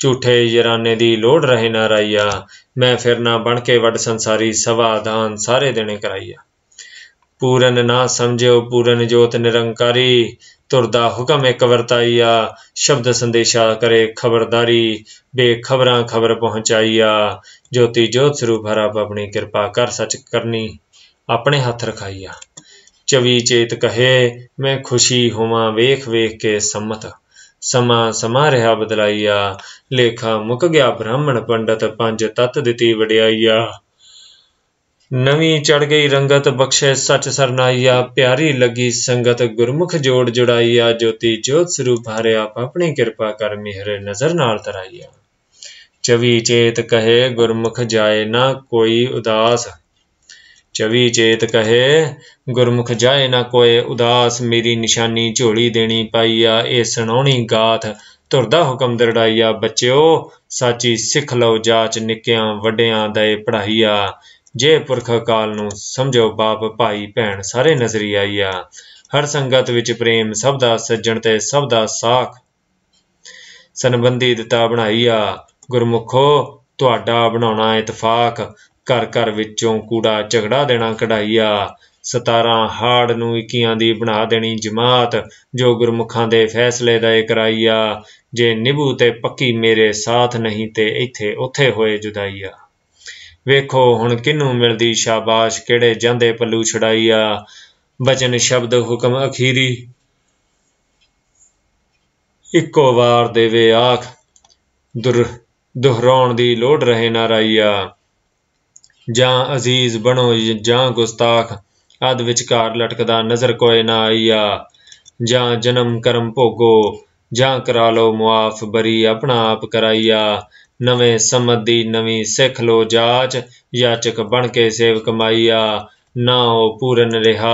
ਝੂਠੇ ਯਰਾਨੇ ਦੀ ਲੋੜ ਰਹੇ ਨਾ ਰਾਈਆ ਮੈਂ ਨਾ ਬਣ ਕੇ ਵੱਡ ਸੰਸਾਰੀ ਸਵਾਦਾਨ ਸਾਰੇ ਦੇਣੇ ਕਰਾਈਆ ਪੂਰਨ ਨਾ ਸਮਝਿਓ ਪੂਰਨ ਜੋਤ ਨਿਰੰਕਾਰੀ ਤੁਰਦਾ ਹੁਕਮ ਇੱਕ ਵਰਤਾਈਆ ਸ਼ਬਦ ਸੰਦੇਸ਼ਾ ਕਰੇ ਖਬਰਦਾਰੀ ਬੇਖਬਰਾਂ ਖਬਰ ਪਹੁੰਚਾਈਆ ਜੋਤੀ ਜੋਤ ਸਰੂਪ ਹਰ ਆਪ ਆਪਣੀ ਕਿਰਪਾ ਕਰ ਸੱਚ ਕਰਨੀ ਆਪਣੇ ਹੱਥ ਰਖਾਈਆ ਚਵੀ ਚੇਤ ਕਹੇ ਮੈਂ ਖੁਸ਼ੀ ਹੋਵਾਂ ਵੇਖ ਵੇਖ ਕੇ ਸੰਮਤ ਸਮਾ ਸਮਾ ਰਿਹਾ ਬਦਲਾਈਆ ਲੇਖਾ ਮੁਕ ਗਿਆ ਬ੍ਰਾਹਮਣ ਪੰਡਤ ਪੰਜ ਤਤ ਦਿੱਤੀ ਵਡਿਆਈਆ ਨਵੀਂ ਚੜ ਗਈ ਰੰਗਤ ਬਖਸ਼ੇ ਸੱਚ ਸਰਨਾਈਆ ਪਿਆਰੀ ਲੱਗੀ ਸੰਗਤ ਗੁਰਮੁਖ ਜੋੜ ਜੁੜਾਈਆ ਜੋਤੀ ਜੋਤ ਸਰੂਪ ਆਪ ਆਪਣੀ ਕਿਰਪਾ ਕਰ ਮਿਹਰ ਨਜ਼ਰ ਨਾਲ ਤਰਾਈਆ ਚਵੀ ਚੇਤ ਕਹੇ ਗੁਰਮੁਖ ਜਾਏ ਨਾ ਕੋਈ ਉਦਾਸ ਚਵੀ ਚੇਤ ਕਹੇ ਗੁਰਮੁਖ ਜਾਏ ਨਾ ਕੋਈ ਉਦਾਸ ਮੇਰੀ ਨਿਸ਼ਾਨੀ ਝੋਲੀ ਦੇਣੀ ਪਾਈਆ ਇਹ ਸੁਣਾਉਣੀ ਗਾਥ ਤੁਰਦਾ ਹੁਕਮ ਦਰੜਾਈਆ ਬੱਚਿਓ ਸਾਚੀ ਸਿੱਖ ਲਓ ਜਾਚ ਨਿੱਕਿਆਂ ਵੱਡਿਆਂ ਦਾ ਇਹ ਪੜਾਈਆ ਜੇ ਪੁਰਖ ਕਾਲ ਨੂੰ ਸਮਝੋ ਬਾਪ ਭਾਈ ਭੈਣ ਸਾਰੇ ਨਜ਼ਰੀ ਨਜ਼ਰੀਆਈਆ ਹਰ ਸੰਗਤ ਵਿੱਚ ਪ੍ਰੇਮ ਸਭ ਦਾ ਸੱਜਣ ਤੇ ਸਭ ਦਾ ਸਾਖ ਸੰਬੰਧੀ ਦਿੱਤਾ ਬਣਾਈਆ ਗੁਰਮੁਖੋ ਤੁਹਾਡਾ ਬਣਾਉਣਾ ਇਤਫਾਕ ਘਰ ਘਰ ਵਿੱਚੋਂ ਕੂੜਾ ਝਗੜਾ ਦੇਣਾ ਕਢਾਈਆ 17 ਹਾੜ ਨੂੰ ਇਕੀਆਂ ਦੀ ਬਣਾ ਦੇਣੀ ਜਮਾਤ ਜੋ ਗੁਰਮੁਖਾਂ ਦੇ ਫੈਸਲੇ ਦਾ ਇਕਰਾਈਆ ਜੇ ਨਿਭੂ ਤੇ ਪੱਕੀ ਮੇਰੇ ਸਾਥ ਨਹੀਂ ਤੇ ਇੱਥੇ ਉੱਥੇ ਹੋਏ ਜੁਦਾਈਆ ਵੇਖੋ ਹੁਣ ਕਿਨੂੰ ਮਿਲਦੀ ਸ਼ਾਬਾਸ਼ ਕਿਹੜੇ ਜਾਂਦੇ ਪੱਲੂ ਛੜਾਈਆ ਬਚਨ ਸ਼ਬਦ ਹੁਕਮ ਅਖੀਰੀ ਇੱਕੋ ਵਾਰ ਦੇਵੇ ਆਖ ਦੁਰ ਦੁਹਰਾਉਣ ਦੀ ਲੋੜ ਰਹੇ ਨਾ ਰਾਈਆ ਜਾਂ ਅਜ਼ੀਜ਼ ਬਣੋ ਜਾਂ ਗੁਸਤਾਖ ਅਦ ਵਿਚਕਾਰ ਲਟਕਦਾ ਨਜ਼ਰ ਕੋਏ ਨਾ ਆਈਆ ਜਾਂ ਜਨਮ ਕਰਮ ਭੋਗੋ ਜਾਂ ਕਰਾ ਲੋ ਮੁਆਫ ਬਰੀ ਆਪਣਾ ਆਪ ਕਰਾਈਆ ਨਵੇਂ ਸਮਤ ਦੀ ਨਵੀਂ ਸਿੱਖ ਲੋ ਜਾਚ ਯਾਚਕ ਬਣ ਕੇ ਸੇਵਕ ਮਾਈਆ ਨਾ ਉਹ ਪੂਰਨ ਰਿਹਾ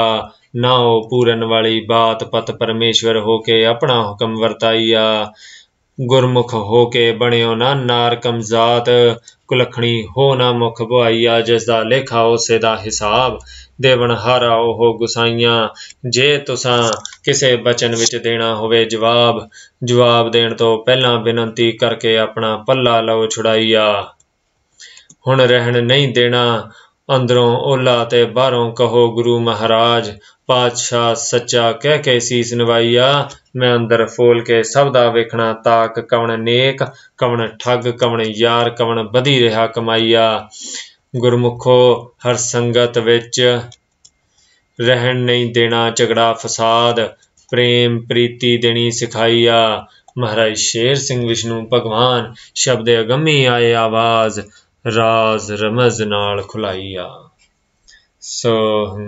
ਨਾ ਉਹ ਪੂਰਨ ਵਾਲੀ ਬਾਤ ਪਤ ਪਰਮੇਸ਼ਵਰ ਹੋ ਕੇ ਆਪਣਾ ਹੁਕਮ ਵਰਤਾਈਆ ਗੁਰਮੁਖ ਹੋ ਕੇ ਬਣਿਓ ਨਾ ਨਾਰ ਕਮਜ਼ਾਤ ਕੁਲਖਣੀ ਹੋ ਨਾ ਮੁਖ ਭਾਈਆ ਜਿਸ ਦਾ ਲੇਖਾ ਉਸੇ ਦਾ ਹਿਸਾਬ ਦੇਵਨ ਦੇਵਨਹਾਰਾ ਉਹ ਗੁਸਾਈਆਂ ਜੇ ਤੁਸਾਂ ਕਿਸੇ ਬਚਨ ਵਿੱਚ ਦੇਣਾ ਹੋਵੇ ਜਵਾਬ ਜਵਾਬ ਦੇਣ ਤੋਂ ਪਹਿਲਾਂ ਬੇਨਤੀ ਕਰਕੇ ਆਪਣਾ ਪੱਲਾ ਲਓ ਛੁੜਾਈਆ ਹੁਣ ਰਹਿਣ ਨਹੀਂ ਦੇਣਾ ਅੰਦਰੋਂ ਓਲਾ ਤੇ ਬਾਹਰੋਂ ਕਹੋ ਗੁਰੂ ਮਹਾਰਾਜ ਪਾਤਸ਼ਾਹ ਸੱਚਾ ਕਹਿ ਕੇ ਸੀਸ ਨਵਾਈਆ ਮੈਂ ਅੰਦਰ ਫੋਲ ਕੇ ਸਭ ਦਾ ਵੇਖਣਾ ਤਾਕ ਕਵਣ ਨੇਕ ਕਵਣ ਠੱਗ ਕਵਣ ਯਾਰ ਕਵਣ ਵਧੀ ਰਿਹਾ ਕਮਾਈਆ ਗੁਰਮੁਖੋ ਹਰ ਸੰਗਤ ਵਿੱਚ ਰਹਿਣ ਨਹੀਂ ਦੇਣਾ ਝਗੜਾ ਫਸਾਦ ਪ੍ਰੇਮ ਪ੍ਰੀਤੀ ਦੇਣੀ ਸਿਖਾਈ ਆ ਮਹਾਰਾਜ ਸ਼ੇਰ ਸਿੰਘ ਵਿਸ਼ਨੂੰ ਭਗਵਾਨ ਸ਼ਬਦ ਅਗੰਮੀ ਆਏ ਆਵਾਜ਼ ਰਾਜ਼ ਰਮਜ਼ ਨਾਲ ਖੁਲਾਈ ਆ ਸੋ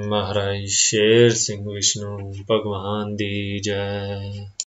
ਮਹਾਰਾਜ ਸ਼ੇਰ ਸਿੰਘ ਵਿਸ਼ਨੂੰ ਭਗਵਾਨ ਦੀ ਜੈ